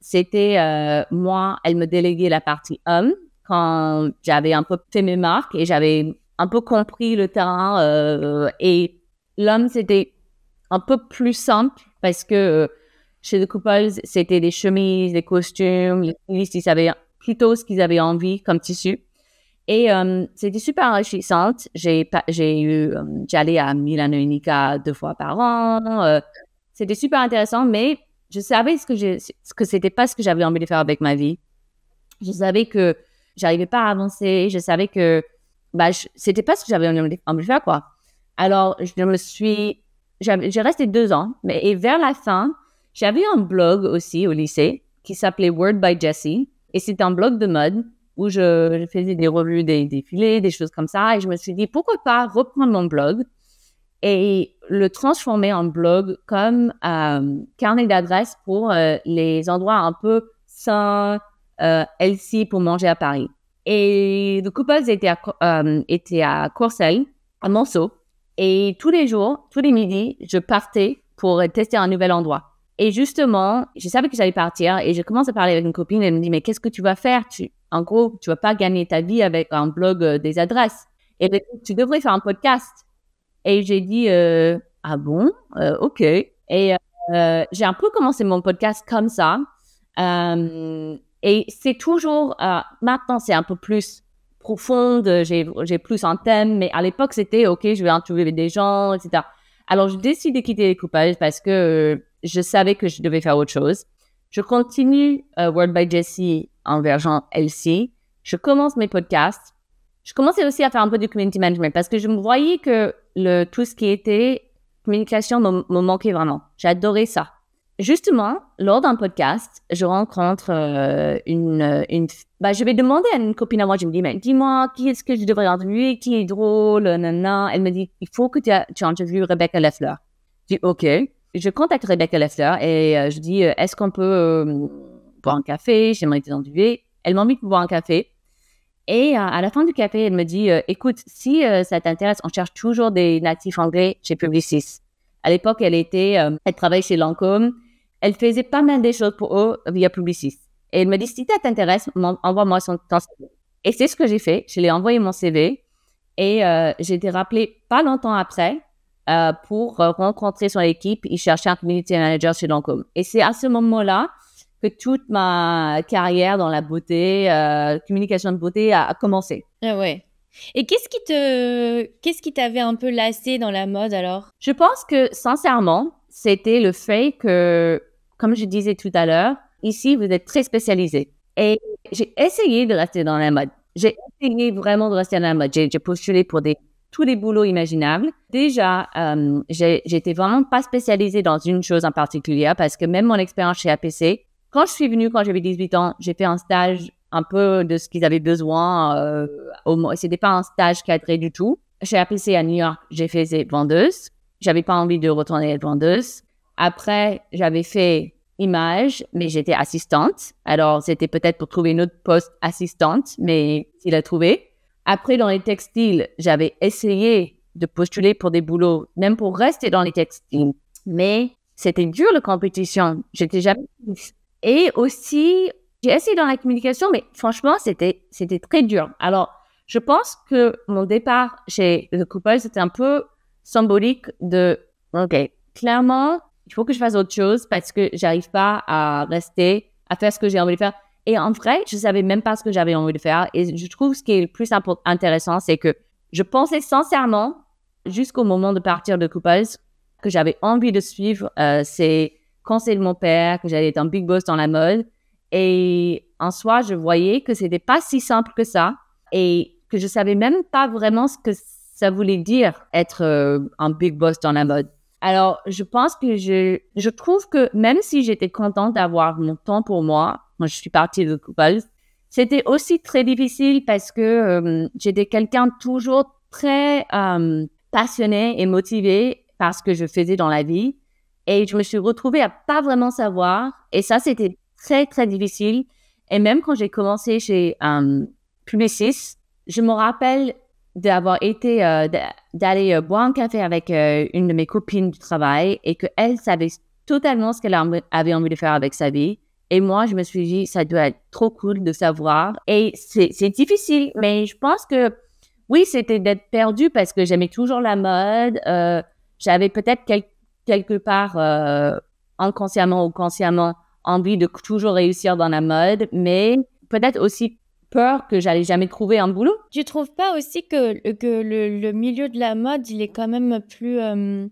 c'était moi, elle me déléguait la partie homme quand j'avais un peu fait mes marques et j'avais un peu compris le terrain. et l'homme, c'était un peu plus simple parce que chez The Couples, c'était des chemises, des costumes, les ils savaient plutôt ce qu'ils avaient envie comme tissu. Et c'était euh, super enrichissant. J'ai eu, euh, j'allais à Milan Unica deux fois par an. Euh, c'était super intéressant, mais je savais ce que ce que c'était pas ce que j'avais envie de faire avec ma vie. Je savais que j'arrivais pas à avancer. Je savais que bah c'était pas ce que j'avais envie, de faire quoi. Alors je me suis, j'ai resté deux ans, mais et vers la fin, j'avais un blog aussi au lycée qui s'appelait Word by Jessie et c'est un blog de mode où je, faisais des revues, des défilés, des choses comme ça. Et je me suis dit, pourquoi pas reprendre mon blog et le transformer en blog comme euh, carnet d'adresse pour euh, les endroits un peu sains, euh, healthy pour manger à Paris. Et le coupage était à, euh, était à Courcelles, à Monceau. Et tous les jours, tous les midis, je partais pour tester un nouvel endroit. Et justement, je savais que j'allais partir et je commence à parler avec une copine. Elle me dit, mais qu'est-ce que tu vas faire? Tu, en gros, tu vas pas gagner ta vie avec un blog euh, des adresses. Et ben, tu devrais faire un podcast. Et j'ai dit, euh, ah bon, euh, ok. Et euh, j'ai un peu commencé mon podcast comme ça. Euh, et c'est toujours, maintenant c'est un peu plus profonde, j'ai plus un thème, mais à l'époque c'était, ok, je vais interviewer des gens, etc. Alors, je décide de quitter les coupages parce que je savais que je devais faire autre chose. Je continue euh, World by Jessie en version LC. Je commence mes podcasts. Je commençais aussi à faire un peu du community management parce que je me voyais que le, tout ce qui était communication me, manquait vraiment. J'adorais ça. Justement, lors d'un podcast, je rencontre euh, une, une bah, je vais demander à une copine à moi, je me dis, mais dis-moi, qui est-ce que je devrais interviewer, qui est drôle, nanana. Elle me dit, il faut que tu, tu interviewes Rebecca Leffler. Je dis, OK je contacte Rebecca Leffler et euh, je dis euh, est-ce qu'on peut euh, boire un café J'aimerais t'interviewer. Elle m'invite de boire un café. Et à la fin du café, elle me dit écoute, si ça t'intéresse, on cherche toujours des natifs anglais chez Publicis. À l'époque, elle était, elle travaillait chez Lancôme. Elle faisait pas mal des choses pour eux via Publicis. Et elle me dit si ça t'intéresse, envoie-moi son ton CV. Et c'est ce que j'ai fait. Je lui ai envoyé mon CV et j'ai été rappelé pas longtemps après euh, pour rencontrer son équipe il cherchait un community manager chez Lancôme. Et c'est à ce moment-là que toute ma carrière dans la beauté, euh, communication de beauté a, commencé. Ah ouais. Et qu'est-ce qui te, qu'est-ce qui t'avait un peu lassé dans la mode alors Je pense que sincèrement, c'était le fait que, comme je disais tout à l'heure, ici vous êtes très spécialisé. Et j'ai essayé de rester dans la mode. J'ai essayé vraiment de rester dans la mode. J'ai postulé pour des tous les boulots imaginables. Déjà, euh, j'étais vraiment pas spécialisée dans une chose en particulier parce que même mon expérience chez APC, quand je suis venue, quand j'avais 18 ans, j'ai fait un stage un peu de ce qu'ils avaient besoin. Euh, C'était pas un stage cadré du tout. Chez APC à New York, j'ai fait vendeuse. J'avais pas envie de retourner être vendeuse. Après, j'avais fait image, mais j'étais assistante. Alors, c'était peut-être pour trouver une autre poste assistante, mais il a trouvé. Après, dans les textiles, j'avais essayé de postuler pour des boulots, même pour rester dans les textiles. Mais c'était dur, la compétition. J'étais jamais. Et aussi, j'ai essayé dans la communication, mais franchement, c'était, c'était très dur. Alors, je pense que mon départ chez The Couple, c'était un peu symbolique de, OK, clairement, il faut que je fasse autre chose parce que j'arrive pas à rester, à faire ce que j'ai envie de faire. Et en vrai, je savais même pas ce que j'avais envie de faire. Et je trouve ce qui est le plus intéressant, c'est que je pensais sincèrement, jusqu'au moment de partir de Couples, que j'avais envie de suivre euh, ces conseils de mon père, que j'allais être un big boss dans la mode. Et en soi, je voyais que c'était pas si simple que ça et que je savais même pas vraiment ce que ça voulait dire être euh, un big boss dans la mode. Alors, je pense que je, je trouve que même si j'étais contente d'avoir mon temps pour moi, quand je suis partie de couple, C'était aussi très difficile parce que euh, j'étais quelqu'un toujours très euh, passionné et motivé par ce que je faisais dans la vie. Et je me suis retrouvée à pas vraiment savoir. Et ça, c'était très, très difficile. Et même quand j'ai commencé chez euh, je me rappelle d'avoir été, euh, d'aller boire un café avec une de mes copines du travail et qu'elle savait totalement ce qu'elle avait envie de faire avec sa vie. Et moi, je me suis dit, ça doit être trop cool de savoir. Et c'est difficile, mais je pense que oui, c'était d'être perdu parce que j'aimais toujours la mode. Euh, j'avais peut-être quelque part, euh, inconsciemment ou consciemment, envie de toujours réussir dans la mode, mais peut-être aussi peur que j'allais jamais trouver un boulot. Tu trouves pas aussi que, que le, milieu de la mode, il est quand même plus... Euh,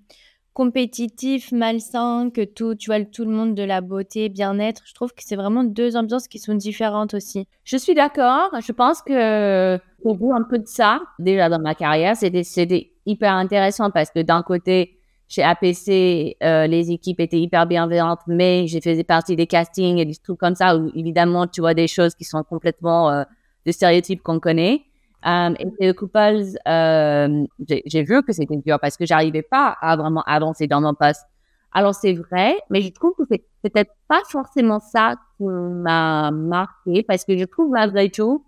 compétitif, malsain, que tout, tu vois, tout le monde de la beauté, bien-être. Je trouve que c'est vraiment deux ambiances qui sont différentes aussi. Je suis d'accord. Je pense que au bout un peu de ça, déjà dans ma carrière, c'était hyper intéressant parce que d'un côté, chez APC, euh, les équipes étaient hyper bienveillantes, mais j'ai faisais partie des castings et des trucs comme ça où évidemment, tu vois des choses qui sont complètement euh, des stéréotypes qu'on connaît. Euh, et le Couples, euh, j'ai vu que c'était dur parce que j'arrivais pas à vraiment avancer dans mon poste. Alors c'est vrai, mais je trouve que c'est peut-être pas forcément ça qui m'a marqué parce que je trouve malgré tout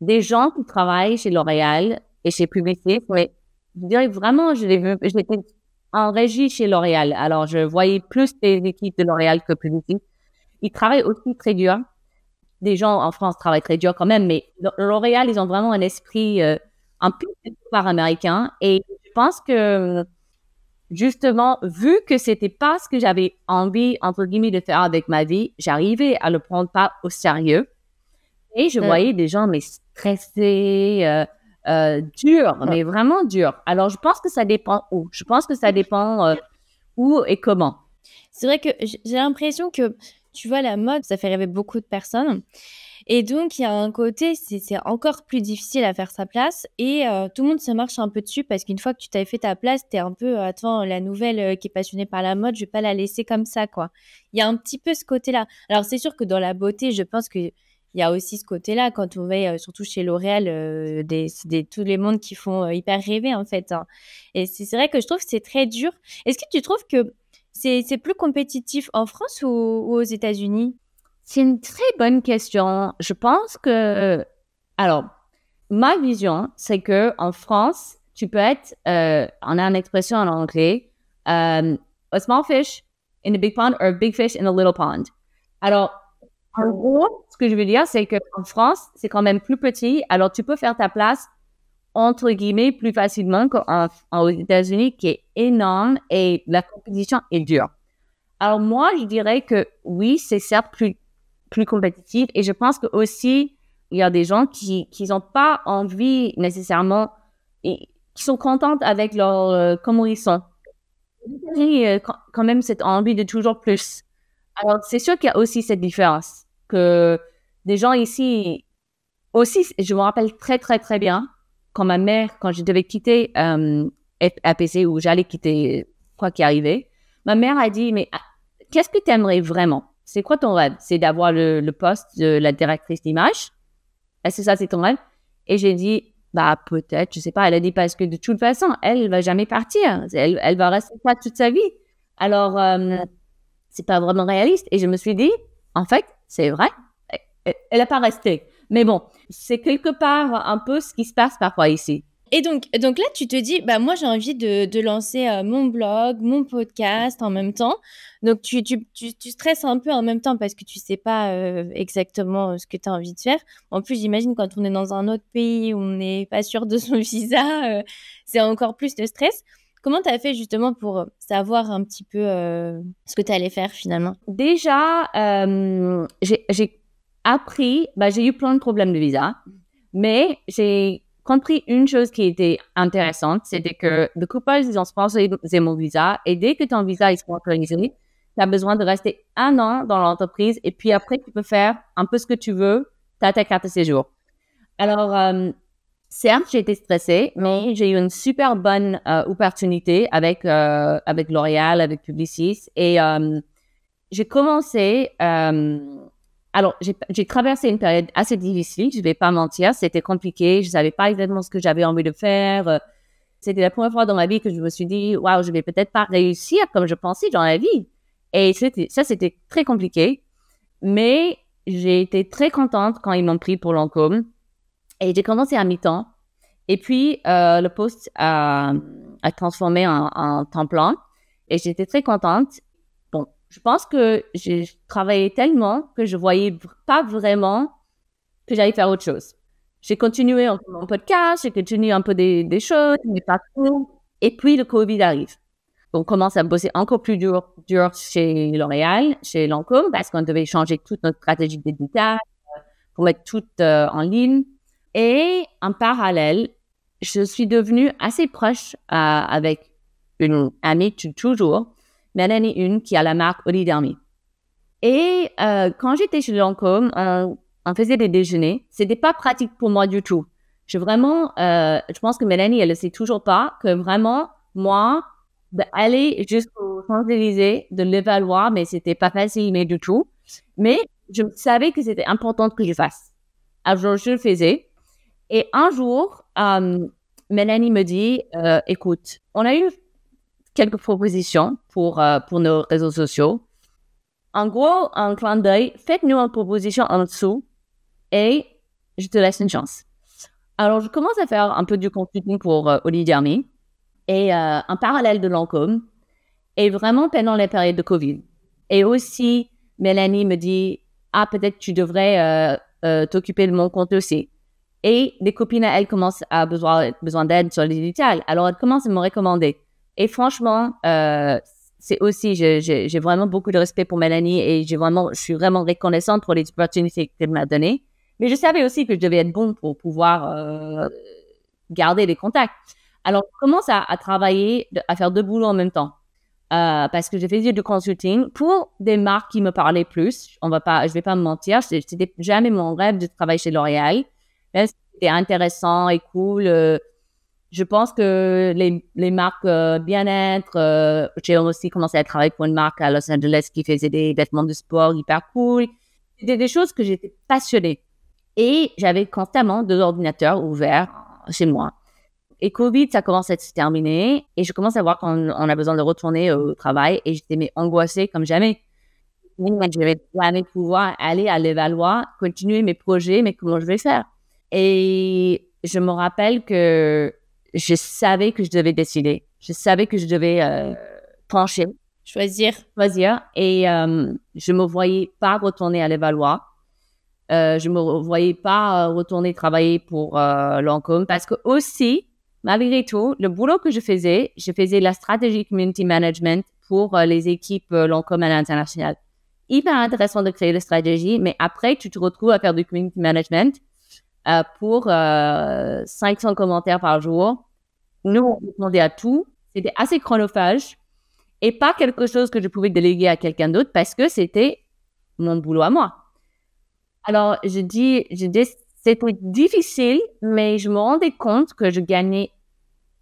des gens qui travaillent chez L'Oréal et chez Publicis, mais je dirais vraiment, je l'ai vu, j'étais en régie chez L'Oréal, alors je voyais plus des équipes de L'Oréal que Publicis. Ils travaillent aussi très dur des gens en France travaillent très dur quand même, mais L'Oréal, ils ont vraiment un esprit euh, un peu par américain. Et je pense que, justement, vu que c'était pas ce que j'avais envie, entre guillemets, de faire avec ma vie, j'arrivais à le prendre pas au sérieux. Et je euh. voyais des gens, mais stressés, euh, durs, mais vraiment durs. Alors, je pense que ça dépend où. Je pense que ça dépend où et comment. C'est vrai que j'ai l'impression que tu vois, la mode, ça fait rêver beaucoup de personnes. Et donc, il y a un côté, c'est encore plus difficile à faire sa place. Et euh, tout le monde se marche un peu dessus parce qu'une fois que tu t'avais fait ta place, t'es un peu, attends, la nouvelle euh, qui est passionnée par la mode, je vais pas la laisser comme ça, quoi. Il y a un petit peu ce côté-là. Alors, c'est sûr que dans la beauté, je pense que il y a aussi ce côté-là quand on va euh, surtout chez L'Oréal tous les mondes qui font hyper rêver en fait hein. et c'est vrai que je trouve que c'est très dur est-ce que tu trouves que c'est plus compétitif en France ou, aux États-Unis C'est une très bonne question. Je pense que, euh, alors, ma vision, c'est que en France, tu peux être, euh, on a une expression en anglais, euh, a small fish in a big pond or a big fish in a little pond. Alors, en gros, ce que je veux dire, c'est qu'en France, c'est quand même plus petit. Alors, tu peux faire ta place entre guillemets, plus facilement qu'aux États-Unis, qui est énorme et la compétition est dure. Alors moi, je dirais que oui, c'est certes plus, plus compétitif et je pense que aussi, il y a des gens qui n'ont pas envie nécessairement et qui sont contentes avec leur, euh, comment ils sont. a euh, quand même cette envie de toujours plus. Alors c'est sûr qu'il y a aussi cette différence que des gens ici aussi, je me rappelle très très très bien, quand ma mère, quand je devais quitter euh, APC ou j'allais quitter quoi qui arrivait, ma mère a dit mais ah, qu'est-ce que tu aimerais vraiment C'est quoi ton rêve C'est d'avoir le, poste de la directrice d'image Est-ce que ça c'est ton rêve Et j'ai dit bah peut-être, je sais pas. Elle a dit parce que de toute façon, elle va jamais partir. Elle, va rester là toute sa vie. Alors ce euh, c'est pas vraiment réaliste. Et je me suis dit en fait c'est vrai, elle n'a pas resté. Mais bon, c'est quelque part un peu ce qui se passe parfois ici. Et donc, donc là, tu te dis, bah moi j'ai envie de, lancer euh, mon blog, mon podcast en même temps. Donc tu, tu, tu, stresses un peu en même temps parce que tu sais pas euh, exactement euh, ce que tu as envie de faire. En plus, j'imagine quand on est dans un autre pays où on n'est pas sûr de son (laughs) visa, c'est encore plus de stress. Comment tu as fait justement pour savoir un petit peu ce que tu allais faire finalement Déjà, j'ai après, bah, j'ai eu plein de problèmes de visa, mais j'ai compris une chose qui était intéressante, c'était que le coupage, ils ont sponsorisé mon visa, et dès que ton visa est sponsorisé, tu as besoin de rester un an dans l'entreprise, et puis après, tu peux faire un peu ce que tu veux, tu as ta carte de séjour. Alors, euh, certes, j'ai été stressée, mais j'ai eu une super bonne euh, opportunité avec, euh, avec L'Oréal, avec Publicis, et j'ai commencé... Alors, j'ai traversé une période assez difficile, je vais pas mentir, c'était compliqué, je savais pas exactement ce que j'avais envie de faire. Euh, c'était la première fois dans ma vie que je me suis dit, waouh, je vais peut-être pas réussir comme je pensais dans la vie. Et ça, c'était très compliqué. Mais j'ai été très contente quand ils m'ont pris pour Lancôme. Et j'ai commencé à mi-temps. Et puis, euh, le poste a, a transformé en, en temps plein. Et j'étais très contente je pense que j'ai travaillé tellement que je voyais pas vraiment que j'allais faire autre chose. J'ai continué un peu mon podcast, j'ai continué un peu des, choses, mais pas tout. Et puis le Covid arrive. On commence à bosser encore plus dur, dur chez L'Oréal, chez Lancôme, parce qu'on devait changer toute notre stratégie d'éditage euh, pour mettre tout euh, en ligne. Et en parallèle, je suis devenue assez proche euh, avec une amie toujours, Mélanie, une qui a la marque Olidermi. Et euh, quand j'étais chez Lancôme, euh, on, faisait des déjeuners. C'était pas pratique pour moi du tout. Je vraiment, euh, je pense que Mélanie, elle ne sait toujours pas que vraiment, moi, d'aller bah, jusqu'au Champs-Élysées, de l'évaluer, mais c'était pas facile, mais du tout. Mais je savais que c'était important que je fasse. Alors, je le faisais. Et un jour, Mélanie me dit, écoute, on a eu quelques propositions pour, euh, pour nos réseaux sociaux. En gros, un clin d'œil, faites-nous une proposition en dessous et je te laisse une chance. Alors, je commence à faire un peu du contenu pour euh, Olivier et euh, un parallèle de Lancôme et vraiment pendant la période de Covid. Et aussi, Mélanie me dit, ah, peut-être tu devrais euh, t'occuper de mon compte aussi. Et des copines, elles commencent à besoin, besoin d'aide sur les digital Alors, elles commencent à me recommander. Et franchement, euh, c'est aussi, j'ai vraiment beaucoup de respect pour Mélanie et j'ai vraiment, je suis vraiment reconnaissante pour les opportunités qu'elle m'a données. Mais je savais aussi que je devais être bon pour pouvoir euh, garder les contacts. Alors, je commence à, travailler, à faire deux boulots en même temps. Euh, parce que j'ai fait du consulting pour des marques qui me parlaient plus. On va pas, je vais pas me mentir, c'était jamais mon rêve de travailler chez L'Oréal. C'était intéressant et cool. Euh, je pense que les, les marques euh, bien-être, euh, j'ai aussi commencé à travailler pour une marque à Los Angeles qui faisait des vêtements de sport hyper cool. C'était des choses que j'étais passionnée. Et j'avais constamment deux ordinateurs ouverts chez moi. Et Covid, ça commence à se terminer et je commence à voir qu'on a besoin de retourner au travail et j'étais mais angoissée comme jamais. Je vais jamais pouvoir aller à Valois, continuer mes projets, mais comment je vais faire? Et je me rappelle que je savais que je devais décider. Je savais que je devais euh, pencher. Choisir. Choisir. Et euh, je me voyais pas retourner à l'Évalois. Euh, je me voyais pas euh, retourner travailler pour euh, Lancôme parce que aussi, malgré tout, le boulot que je faisais, je faisais la stratégie community management pour euh, les équipes Lancôme à l'international. Hyper intéressant de créer la stratégie, mais après, tu te retrouves à faire du community management pour 500 commentaires par jour nous, on répondait à tout. C'était assez chronophage et pas quelque chose que je pouvais déléguer à quelqu'un d'autre parce que c'était mon boulot à moi. Alors, je dis, je dis, c'était difficile, mais je me rendais compte que je gagnais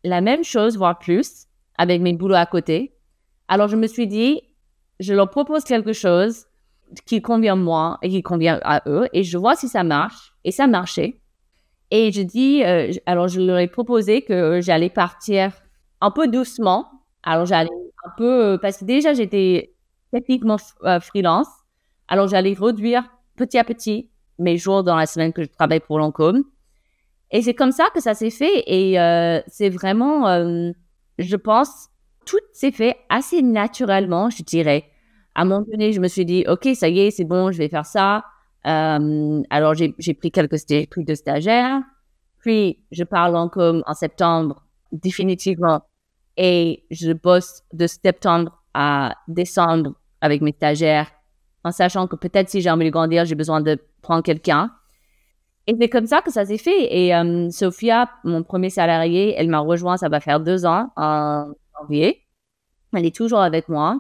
la même chose, voire plus, avec mes boulots à côté. Alors, je me suis dit, je leur propose quelque chose qui convient à moi et qui convient à eux et je vois si ça marche. Et ça marchait. Et je dis, euh, alors je leur ai proposé que j'allais partir un peu doucement. Alors j'allais un peu, euh, parce que déjà j'étais techniquement euh, freelance. Alors j'allais réduire petit à petit mes jours dans la semaine que je travaille pour Lancôme. Et c'est comme ça que ça s'est fait. Et c'est vraiment, je pense, tout s'est fait assez naturellement, je dirais. À un moment donné, je me suis dit, OK, ça y est, c'est bon, je vais faire ça. Euh, alors, j'ai pris quelques trucs de stagiaires. Puis, je parle en en septembre, définitivement. Et je bosse de septembre à décembre avec mes stagiaires, en sachant que peut-être si j'ai envie de grandir, j'ai besoin de prendre quelqu'un. Et c'est comme ça que ça s'est fait. Et euh, Sophia, mon premier salarié, elle m'a rejoint, ça va faire deux ans en janvier. Elle est toujours avec moi.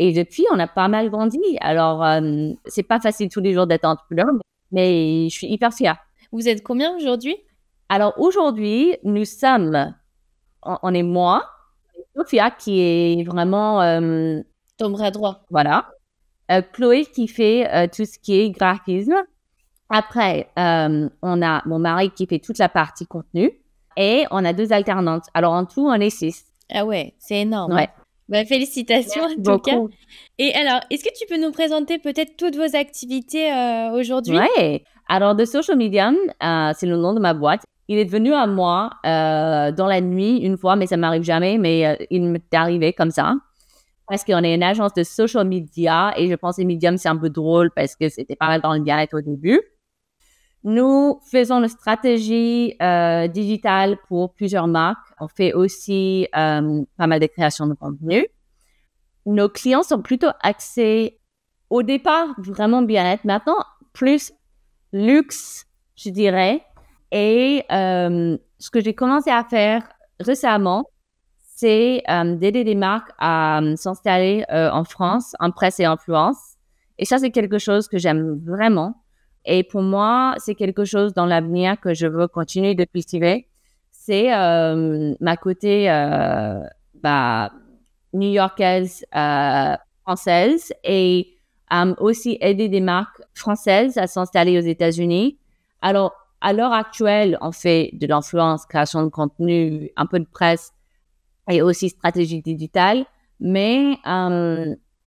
Et depuis, on a pas mal grandi. Alors, euh, c'est pas facile tous les jours d'être entrepreneur, mais je suis hyper fière. Vous êtes combien aujourd'hui Alors, aujourd'hui, nous sommes, on, est moi, Sophia qui est vraiment... Tombera euh, Ton droit. Voilà. Euh, Chloé qui fait tout ce qui est graphisme. Après, on a mon mari qui fait toute la partie contenu. Et on a deux alternantes. Alors, en tout, on est six. Ah ouais, c'est énorme. Ouais. Bah, félicitations en tout cas. Et alors, est-ce que tu peux nous présenter peut-être toutes vos activités euh, aujourd'hui Oui. Alors, de Social Medium, euh, c'est le nom de ma boîte. Il est venu à moi euh, dans la nuit une fois, mais ça m'arrive jamais, mais il m'est arrivé comme ça. Parce qu'on est une agence de social media et je pense que Medium, c'est un peu drôle parce que c'était pas mal dans le bien au début. Nous faisons une stratégie euh, digitale pour plusieurs marques. On fait aussi euh, pas mal de création de contenu. Nos clients sont plutôt axés au départ vraiment bien-être, maintenant plus luxe, je dirais. Et euh, ce que j'ai commencé à faire récemment, c'est euh, d'aider des marques à s'installer en France en presse et en influence. Et ça, c'est quelque chose que j'aime vraiment et pour moi, c'est quelque chose dans l'avenir que je veux continuer de cultiver. C'est euh, ma côté euh, bah, new-yorkaise, euh, française, et aussi aider des marques françaises à s'installer aux États-Unis. Alors, à l'heure actuelle, on fait de l'influence, création de contenu, un peu de presse et aussi stratégie digitale. Mais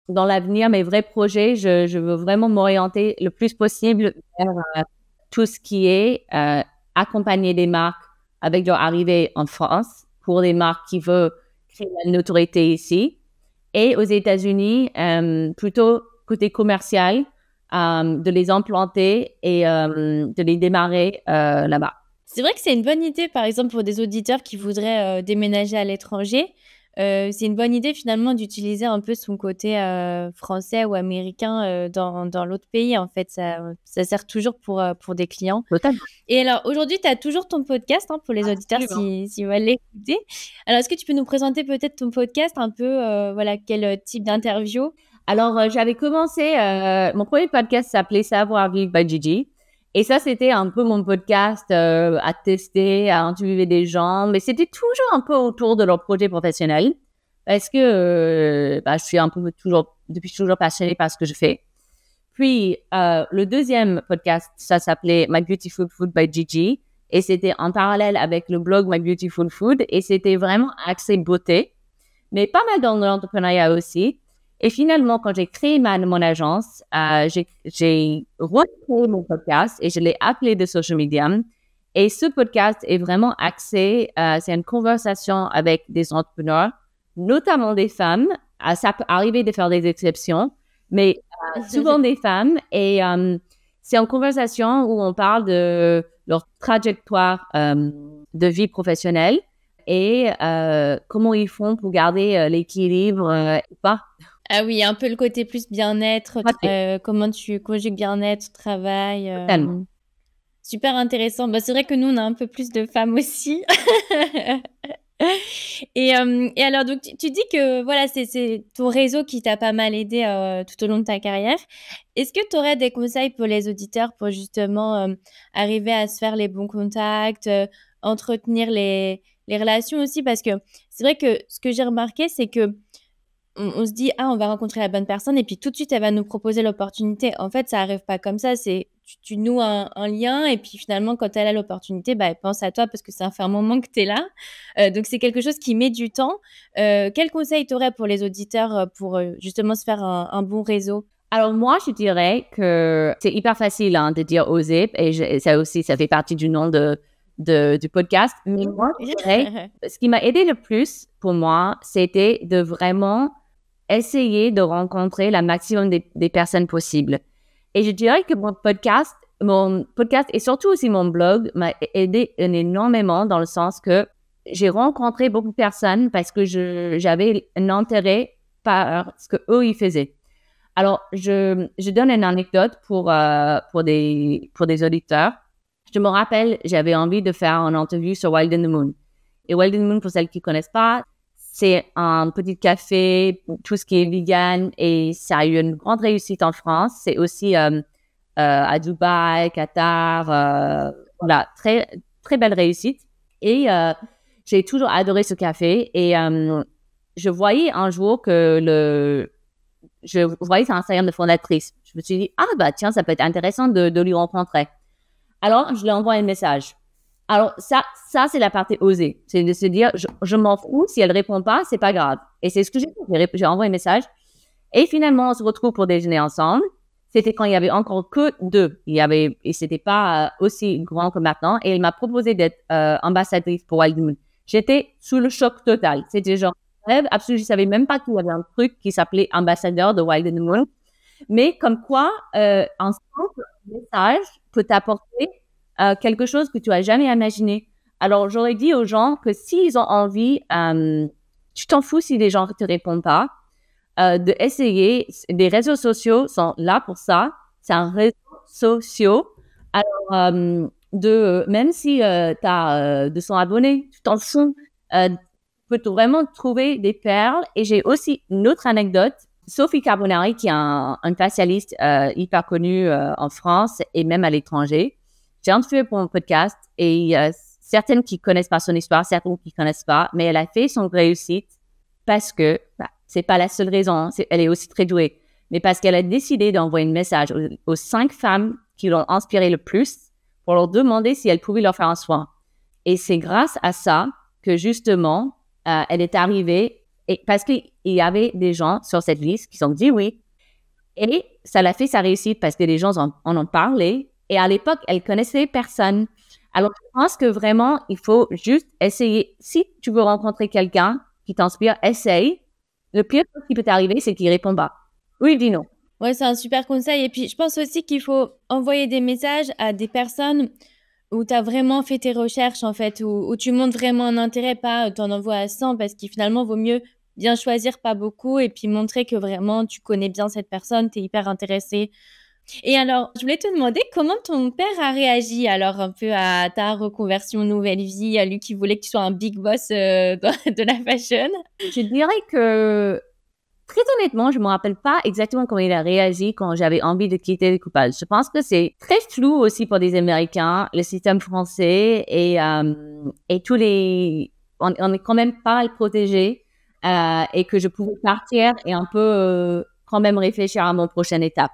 dans l'avenir, mes vrais projets, je, veux vraiment m'orienter le plus possible vers euh, tout ce qui est euh, accompagner des marques avec leur arrivée en France pour des marques qui veulent créer la notoriété ici. Et aux États-Unis, euh, plutôt côté commercial, de les implanter et de les démarrer là-bas. C'est vrai que c'est une bonne idée, par exemple, pour des auditeurs qui voudraient déménager à l'étranger. Euh, c'est une bonne idée finalement d'utiliser un peu son côté euh, français ou américain euh, dans, l'autre pays. En fait, ça, sert toujours pour, des clients. Et alors aujourd'hui, tu as toujours ton podcast hein, pour les auditeurs s'ils si, veulent l'écouter. Alors est-ce que tu peux nous présenter peut-être ton podcast un peu, voilà, quel type d'interview alors, j'avais commencé, mon premier podcast s'appelait Savoir vivre by Gigi. Et ça, c'était un peu mon podcast euh, à tester, à interviewer des gens, mais c'était toujours un peu autour de leur projet professionnel parce que euh, bah, je suis un peu toujours, depuis toujours passionnée par ce que je fais. Puis, euh, le deuxième podcast, ça s'appelait My Beautiful Food by Gigi. Et c'était en parallèle avec le blog My Beautiful Food. Et c'était vraiment axé beauté, mais pas mal dans l'entrepreneuriat aussi. Et finalement, quand j'ai créé ma, mon agence, euh, j'ai recréé mon podcast et je l'ai appelé "De Social media Et ce podcast est vraiment axé, euh, c'est une conversation avec des entrepreneurs, notamment des femmes. Euh, ça peut arriver de faire des exceptions, mais euh, (laughs) souvent des femmes. Et euh, c'est une conversation où on parle de leur trajectoire de vie professionnelle et comment ils font pour garder l'équilibre ou pas. Ah oui, un peu le côté plus bien-être, euh, comment tu conjugues bien-être, travail. Euh, Totalement. Super intéressant. Bah, c'est vrai que nous, on a un peu plus de femmes aussi. (laughs) et, euh, et, alors, donc, tu, dis que voilà, c'est ton réseau qui t'a pas mal aidé tout au long de ta carrière. Est-ce que tu aurais des conseils pour les auditeurs pour justement arriver à se faire les bons contacts, entretenir les, les relations aussi Parce que c'est vrai que ce que j'ai remarqué, c'est que on, se dit ah on va rencontrer la bonne personne et puis tout de suite elle va nous proposer l'opportunité. En fait, ça arrive pas comme ça. C'est tu, tu, noues un, lien et puis finalement quand elle a l'opportunité, bah elle pense à toi parce que c'est un moment que tu es là. Euh, donc c'est quelque chose qui met du temps. Euh, quel conseil tu aurais pour les auditeurs euh, pour justement se faire un, bon réseau alors moi, je dirais que c'est hyper facile hein, de dire oser et, ça aussi, ça fait partie du nom de, du podcast. Mais moi, je (laughs) ce qui m'a aidé le plus pour moi, c'était de vraiment essayer de rencontrer la maximum des, personnes possibles. Et je dirais que mon podcast, mon podcast et surtout aussi mon blog m'a aidé énormément dans le sens que j'ai rencontré beaucoup de personnes parce que j'avais un intérêt par ce que eux ils faisaient. Alors, je, je donne une anecdote pour, euh, pour, des, pour des auditeurs. Je me rappelle, j'avais envie de faire une interview sur Wild in the Moon. Et Wild in the Moon, pour celles qui ne connaissent pas, c'est un petit café, tout ce qui est vegan, et ça a eu une grande réussite en France. C'est aussi euh, euh, à Dubaï, Qatar, euh, voilà, très très belle réussite. Et j'ai toujours adoré ce café. Et je voyais un jour que le, je voyais un Instagram de fondatrice. Je me suis dit ah bah tiens ça peut être intéressant de, de lui rencontrer. Alors je lui envoie un message alors ça, ça c'est la partie osée. C'est de se dire, je, m'en fous, si elle répond pas, c'est pas grave. Et c'est ce que j'ai fait. J'ai envoyé un message. Et finalement, on se retrouve pour déjeuner ensemble. C'était quand il y avait encore que deux. Il y avait, et c'était pas euh, aussi grand que maintenant. Et elle m'a proposé d'être euh, ambassadrice pour Wild Moon. J'étais sous le choc total. C'était genre rêve absolu. Je savais même pas qu'il y avait un truc qui s'appelait ambassadeur de Wild Moon. Mais comme quoi, euh, un simple message peut apporter euh, quelque chose que tu as jamais imaginé. Alors, j'aurais dit aux gens que s'ils ont envie, euh, tu t'en fous si les gens ne te répondent pas, euh, de essayer. Les réseaux sociaux sont là pour ça. C'est un réseau social. Alors, euh, de, même si tu as 200 abonnés, tu t'en fous. Euh, tu peux vraiment trouver des perles. Et j'ai aussi une autre anecdote. Sophie Carbonari, qui est un, spécialiste facialiste hyper connu en France et même à l'étranger, un feu pour mon podcast et il y a certaines qui connaissent pas son histoire, certaines qui connaissent pas, mais elle a fait son réussite parce que bah, c'est pas la seule raison. Hein, elle est aussi très douée, mais parce qu'elle a décidé d'envoyer un message aux, cinq femmes qui l'ont inspirée le plus pour leur demander si elle pouvait leur faire un soin. Et c'est grâce à ça que justement euh, elle est arrivée et parce qu'il y avait des gens sur cette liste qui ont dit oui. Et ça l'a fait sa réussite parce que les gens en, en ont parlé et à l'époque, elle connaissait personne. Alors, je pense que vraiment, il faut juste essayer. Si tu veux rencontrer quelqu'un qui t'inspire, essaye. Le pire qui peut t'arriver, c'est qu'il répond pas. Oui, il dit non. Ouais, c'est un super conseil. Et puis, je pense aussi qu'il faut envoyer des messages à des personnes où tu as vraiment fait tes recherches, en fait, où, tu montres vraiment un intérêt, pas euh, t'en envoies à 100, parce qu'il finalement vaut mieux bien choisir pas beaucoup et puis montrer que vraiment tu connais bien cette personne, tu es hyper intéressé et alors, je voulais te demander comment ton père a réagi alors un peu à ta reconversion nouvelle vie, à lui qui voulait que tu sois un big boss euh, (laughs) de la fashion. Je dirais que très honnêtement, je me rappelle pas exactement comment il a réagi quand j'avais envie de quitter le coupables. Je pense que c'est très flou aussi pour des Américains, le système français et euh, et tous les on, n'est est quand même pas protégé euh, et que je pouvais partir et un peu euh, quand même réfléchir à mon prochaine étape.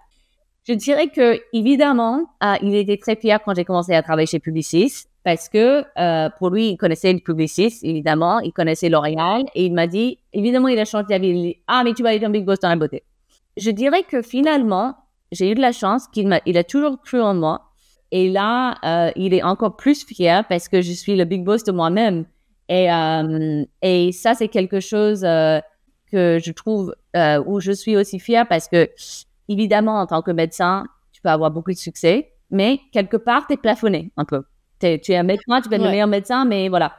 Je dirais que évidemment, ah, il était très fier quand j'ai commencé à travailler chez Publicis parce que euh, pour lui, il connaissait le Publicis, évidemment, il connaissait L'Oréal et il m'a dit, évidemment, il a changé d'avis. ah, mais tu vas être un Big Boss dans la beauté. Je dirais que finalement, j'ai eu de la chance qu'il m'a, il a toujours cru en moi et là, euh, il est encore plus fier parce que je suis le Big Boss de moi-même et euh, et ça, c'est quelque chose euh, que je trouve euh, où je suis aussi fière parce que évidemment, en tant que médecin, tu peux avoir beaucoup de succès, mais quelque part, tu es plafonné un peu. Es, tu es un médecin, tu peux être le meilleur médecin, mais voilà.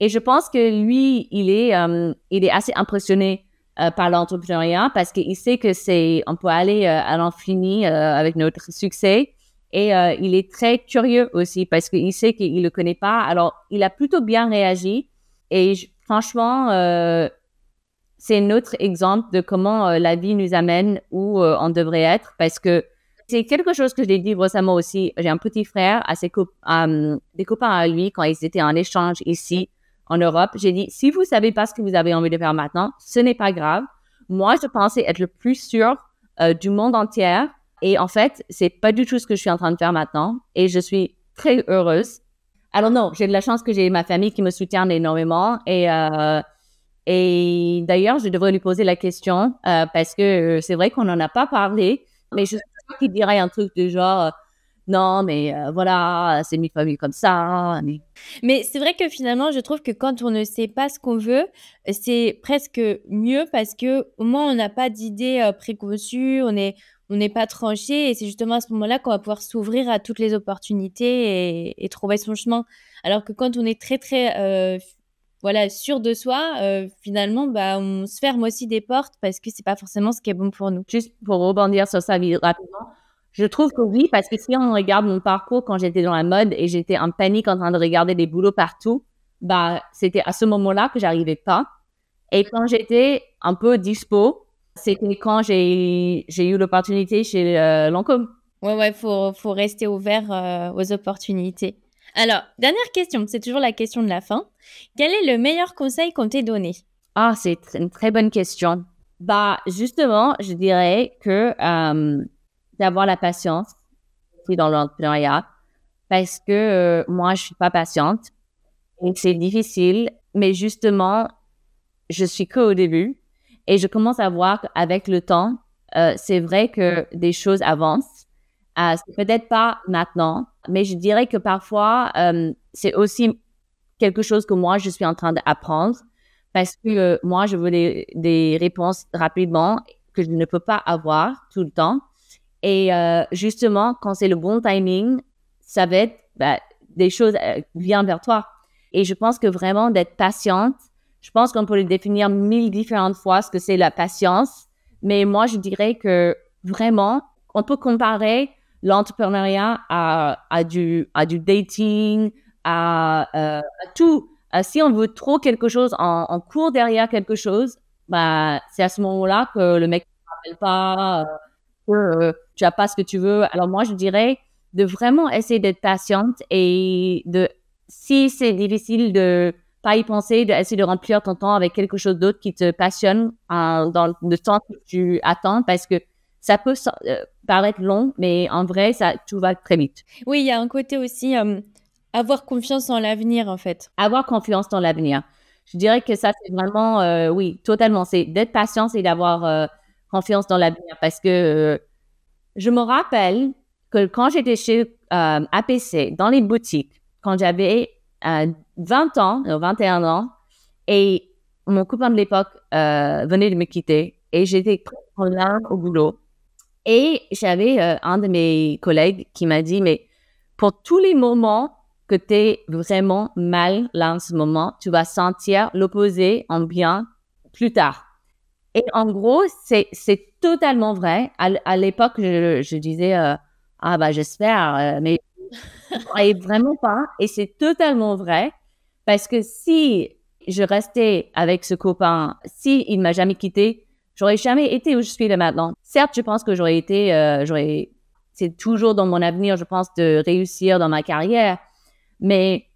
Et je pense que lui, il est, euh, il est assez impressionné euh, par l'entrepreneuriat parce qu'il sait que c'est, on peut aller euh, à l'infini avec notre succès. Et il est très curieux aussi parce qu'il sait qu'il ne le connaît pas. Alors, il a plutôt bien réagi. Et franchement, c'est un autre exemple de comment euh, la vie nous amène où euh, on devrait être parce que c'est quelque chose que j'ai dit récemment aussi. J'ai un petit frère à ses hum, des copains à lui quand ils étaient en échange ici en Europe. J'ai dit, si vous savez pas ce que vous avez envie de faire maintenant, ce n'est pas grave. Moi, je pensais être le plus sûr euh, du monde entier. Et en fait, c'est pas du tout ce que je suis en train de faire maintenant. Et je suis très heureuse. Alors non, j'ai de la chance que j'ai ma famille qui me soutient énormément et et d'ailleurs, je devrais lui poser la question euh, parce que euh, c'est vrai qu'on n'en a pas parlé, mais je sais pas qu'il dirait un truc du genre euh, non, mais voilà, c'est une famille comme ça. Hein, mais, mais c'est vrai que finalement, je trouve que quand on ne sait pas ce qu'on veut, c'est presque mieux parce que au moins on n'a pas d'idée préconçues, préconçue, on est on n'est pas tranché et c'est justement à ce moment-là qu'on va pouvoir s'ouvrir à toutes les opportunités et, et, trouver son chemin. Alors que quand on est très très euh, voilà, sûr de soi, euh, finalement, bah, on se ferme aussi des portes parce que c'est pas forcément ce qui est bon pour nous. Juste pour rebondir sur ça rapidement, je trouve que oui, parce que si on regarde mon parcours quand j'étais dans la mode et j'étais en panique en train de regarder des boulots partout, bah, c'était à ce moment-là que j'arrivais pas. Et quand j'étais un peu dispo, c'était quand j'ai eu l'opportunité chez euh, Lancôme. Ouais, ouais, faut, rester ouvert euh, aux opportunités. Alors, dernière question, c'est toujours la question de la fin. Quel est le meilleur conseil qu'on t'ait donné Ah, c'est une très bonne question. Bah, justement, je dirais que euh, d'avoir la patience dans l'entrepreneuriat parce que euh, moi, je suis pas patiente et c'est difficile, mais justement, je suis au début et je commence à voir avec le temps, euh, c'est vrai que des choses avancent euh, c'est peut-être pas maintenant, mais je dirais que parfois, euh, c'est aussi quelque chose que moi, je suis en train d'apprendre parce que moi, je veux des, réponses rapidement que je ne peux pas avoir tout le temps. Et euh, justement, quand c'est le bon timing, ça va être bah, des choses viennent vers toi. Et je pense que vraiment d'être patiente, je pense qu'on peut le définir mille différentes fois ce que c'est la patience. Mais moi, je dirais que vraiment, on peut comparer l'entrepreneuriat a à, du, à du dating, euh, à, tout. Euh, si on veut trop quelque chose, en court derrière quelque chose, bah, c'est à ce moment-là que le mec ne te rappelle pas, euh, que tu as pas ce que tu veux. Alors moi, je dirais de vraiment essayer d'être patiente et de, si c'est difficile de pas y penser, d'essayer de, de remplir ton temps avec quelque chose d'autre qui te passionne dans le temps que tu attends parce que ça peut euh, paraître long, mais en vrai, ça tout va très vite. Oui, il y a un côté aussi euh, avoir confiance en l'avenir, en fait. Avoir confiance dans l'avenir. Je dirais que ça, c'est vraiment, euh, oui, totalement. C'est d'être patient, et d'avoir confiance dans l'avenir. Parce que je me rappelle que quand j'étais chez APC, dans les boutiques, quand j'avais 20 ans, 21 ans, et mon copain de l'époque venait de me quitter, et j'étais là au boulot. Et j'avais euh, un de mes collègues qui m'a dit, mais pour tous les moments que tu es vraiment mal là en ce moment, tu vas sentir l'opposé en bien plus tard. Et en gros, c'est, c'est totalement vrai. À, l'époque, je, je disais, euh, ah bah j'espère, euh, mais vraiment pas. Et c'est totalement vrai. Parce que si je restais avec ce copain, si il m'a jamais quitté, J'aurais jamais été où je suis là maintenant. Certes, je pense que j'aurais été, euh, j'aurais, c'est toujours dans mon avenir, je pense, de réussir dans ma carrière. Mais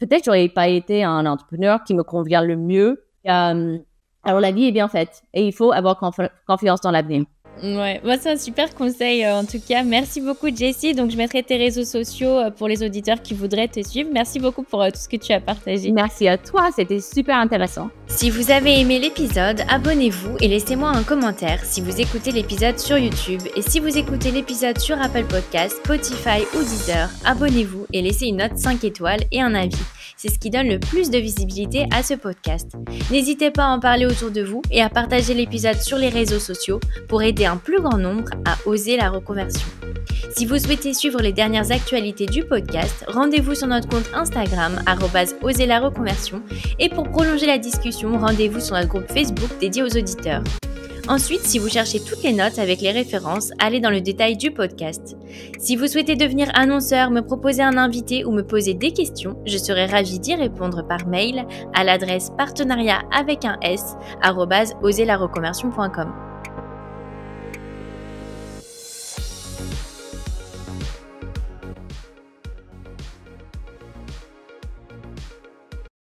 peut-être j'aurais pas été un entrepreneur qui me convient le mieux. Euh, alors la vie est bien faite et il faut avoir confiance dans l'avenir. Ouais, moi bah, c'est un super conseil euh, en tout cas. Merci beaucoup Jessie. Donc je mettrai tes réseaux sociaux euh, pour les auditeurs qui voudraient te suivre. Merci beaucoup pour euh, tout ce que tu as partagé. Merci à toi, c'était super intéressant. Si vous avez aimé l'épisode, abonnez-vous et laissez-moi un commentaire si vous écoutez l'épisode sur YouTube et si vous écoutez l'épisode sur Apple Podcast, Spotify ou Deezer, abonnez-vous et laissez une note 5 étoiles et un avis. C'est ce qui donne le plus de visibilité à ce podcast. N'hésitez pas à en parler autour de vous et à partager l'épisode sur les réseaux sociaux pour aider un plus grand nombre à oser la reconversion. Si vous souhaitez suivre les dernières actualités du podcast, rendez-vous sur notre compte Instagram oser la reconversion et pour prolonger la discussion, rendez-vous sur notre groupe Facebook dédié aux auditeurs. Ensuite, si vous cherchez toutes les notes avec les références, allez dans le détail du podcast. Si vous souhaitez devenir annonceur, me proposer un invité ou me poser des questions, je serai ravie d'y répondre par mail à l'adresse partenariat avec un S,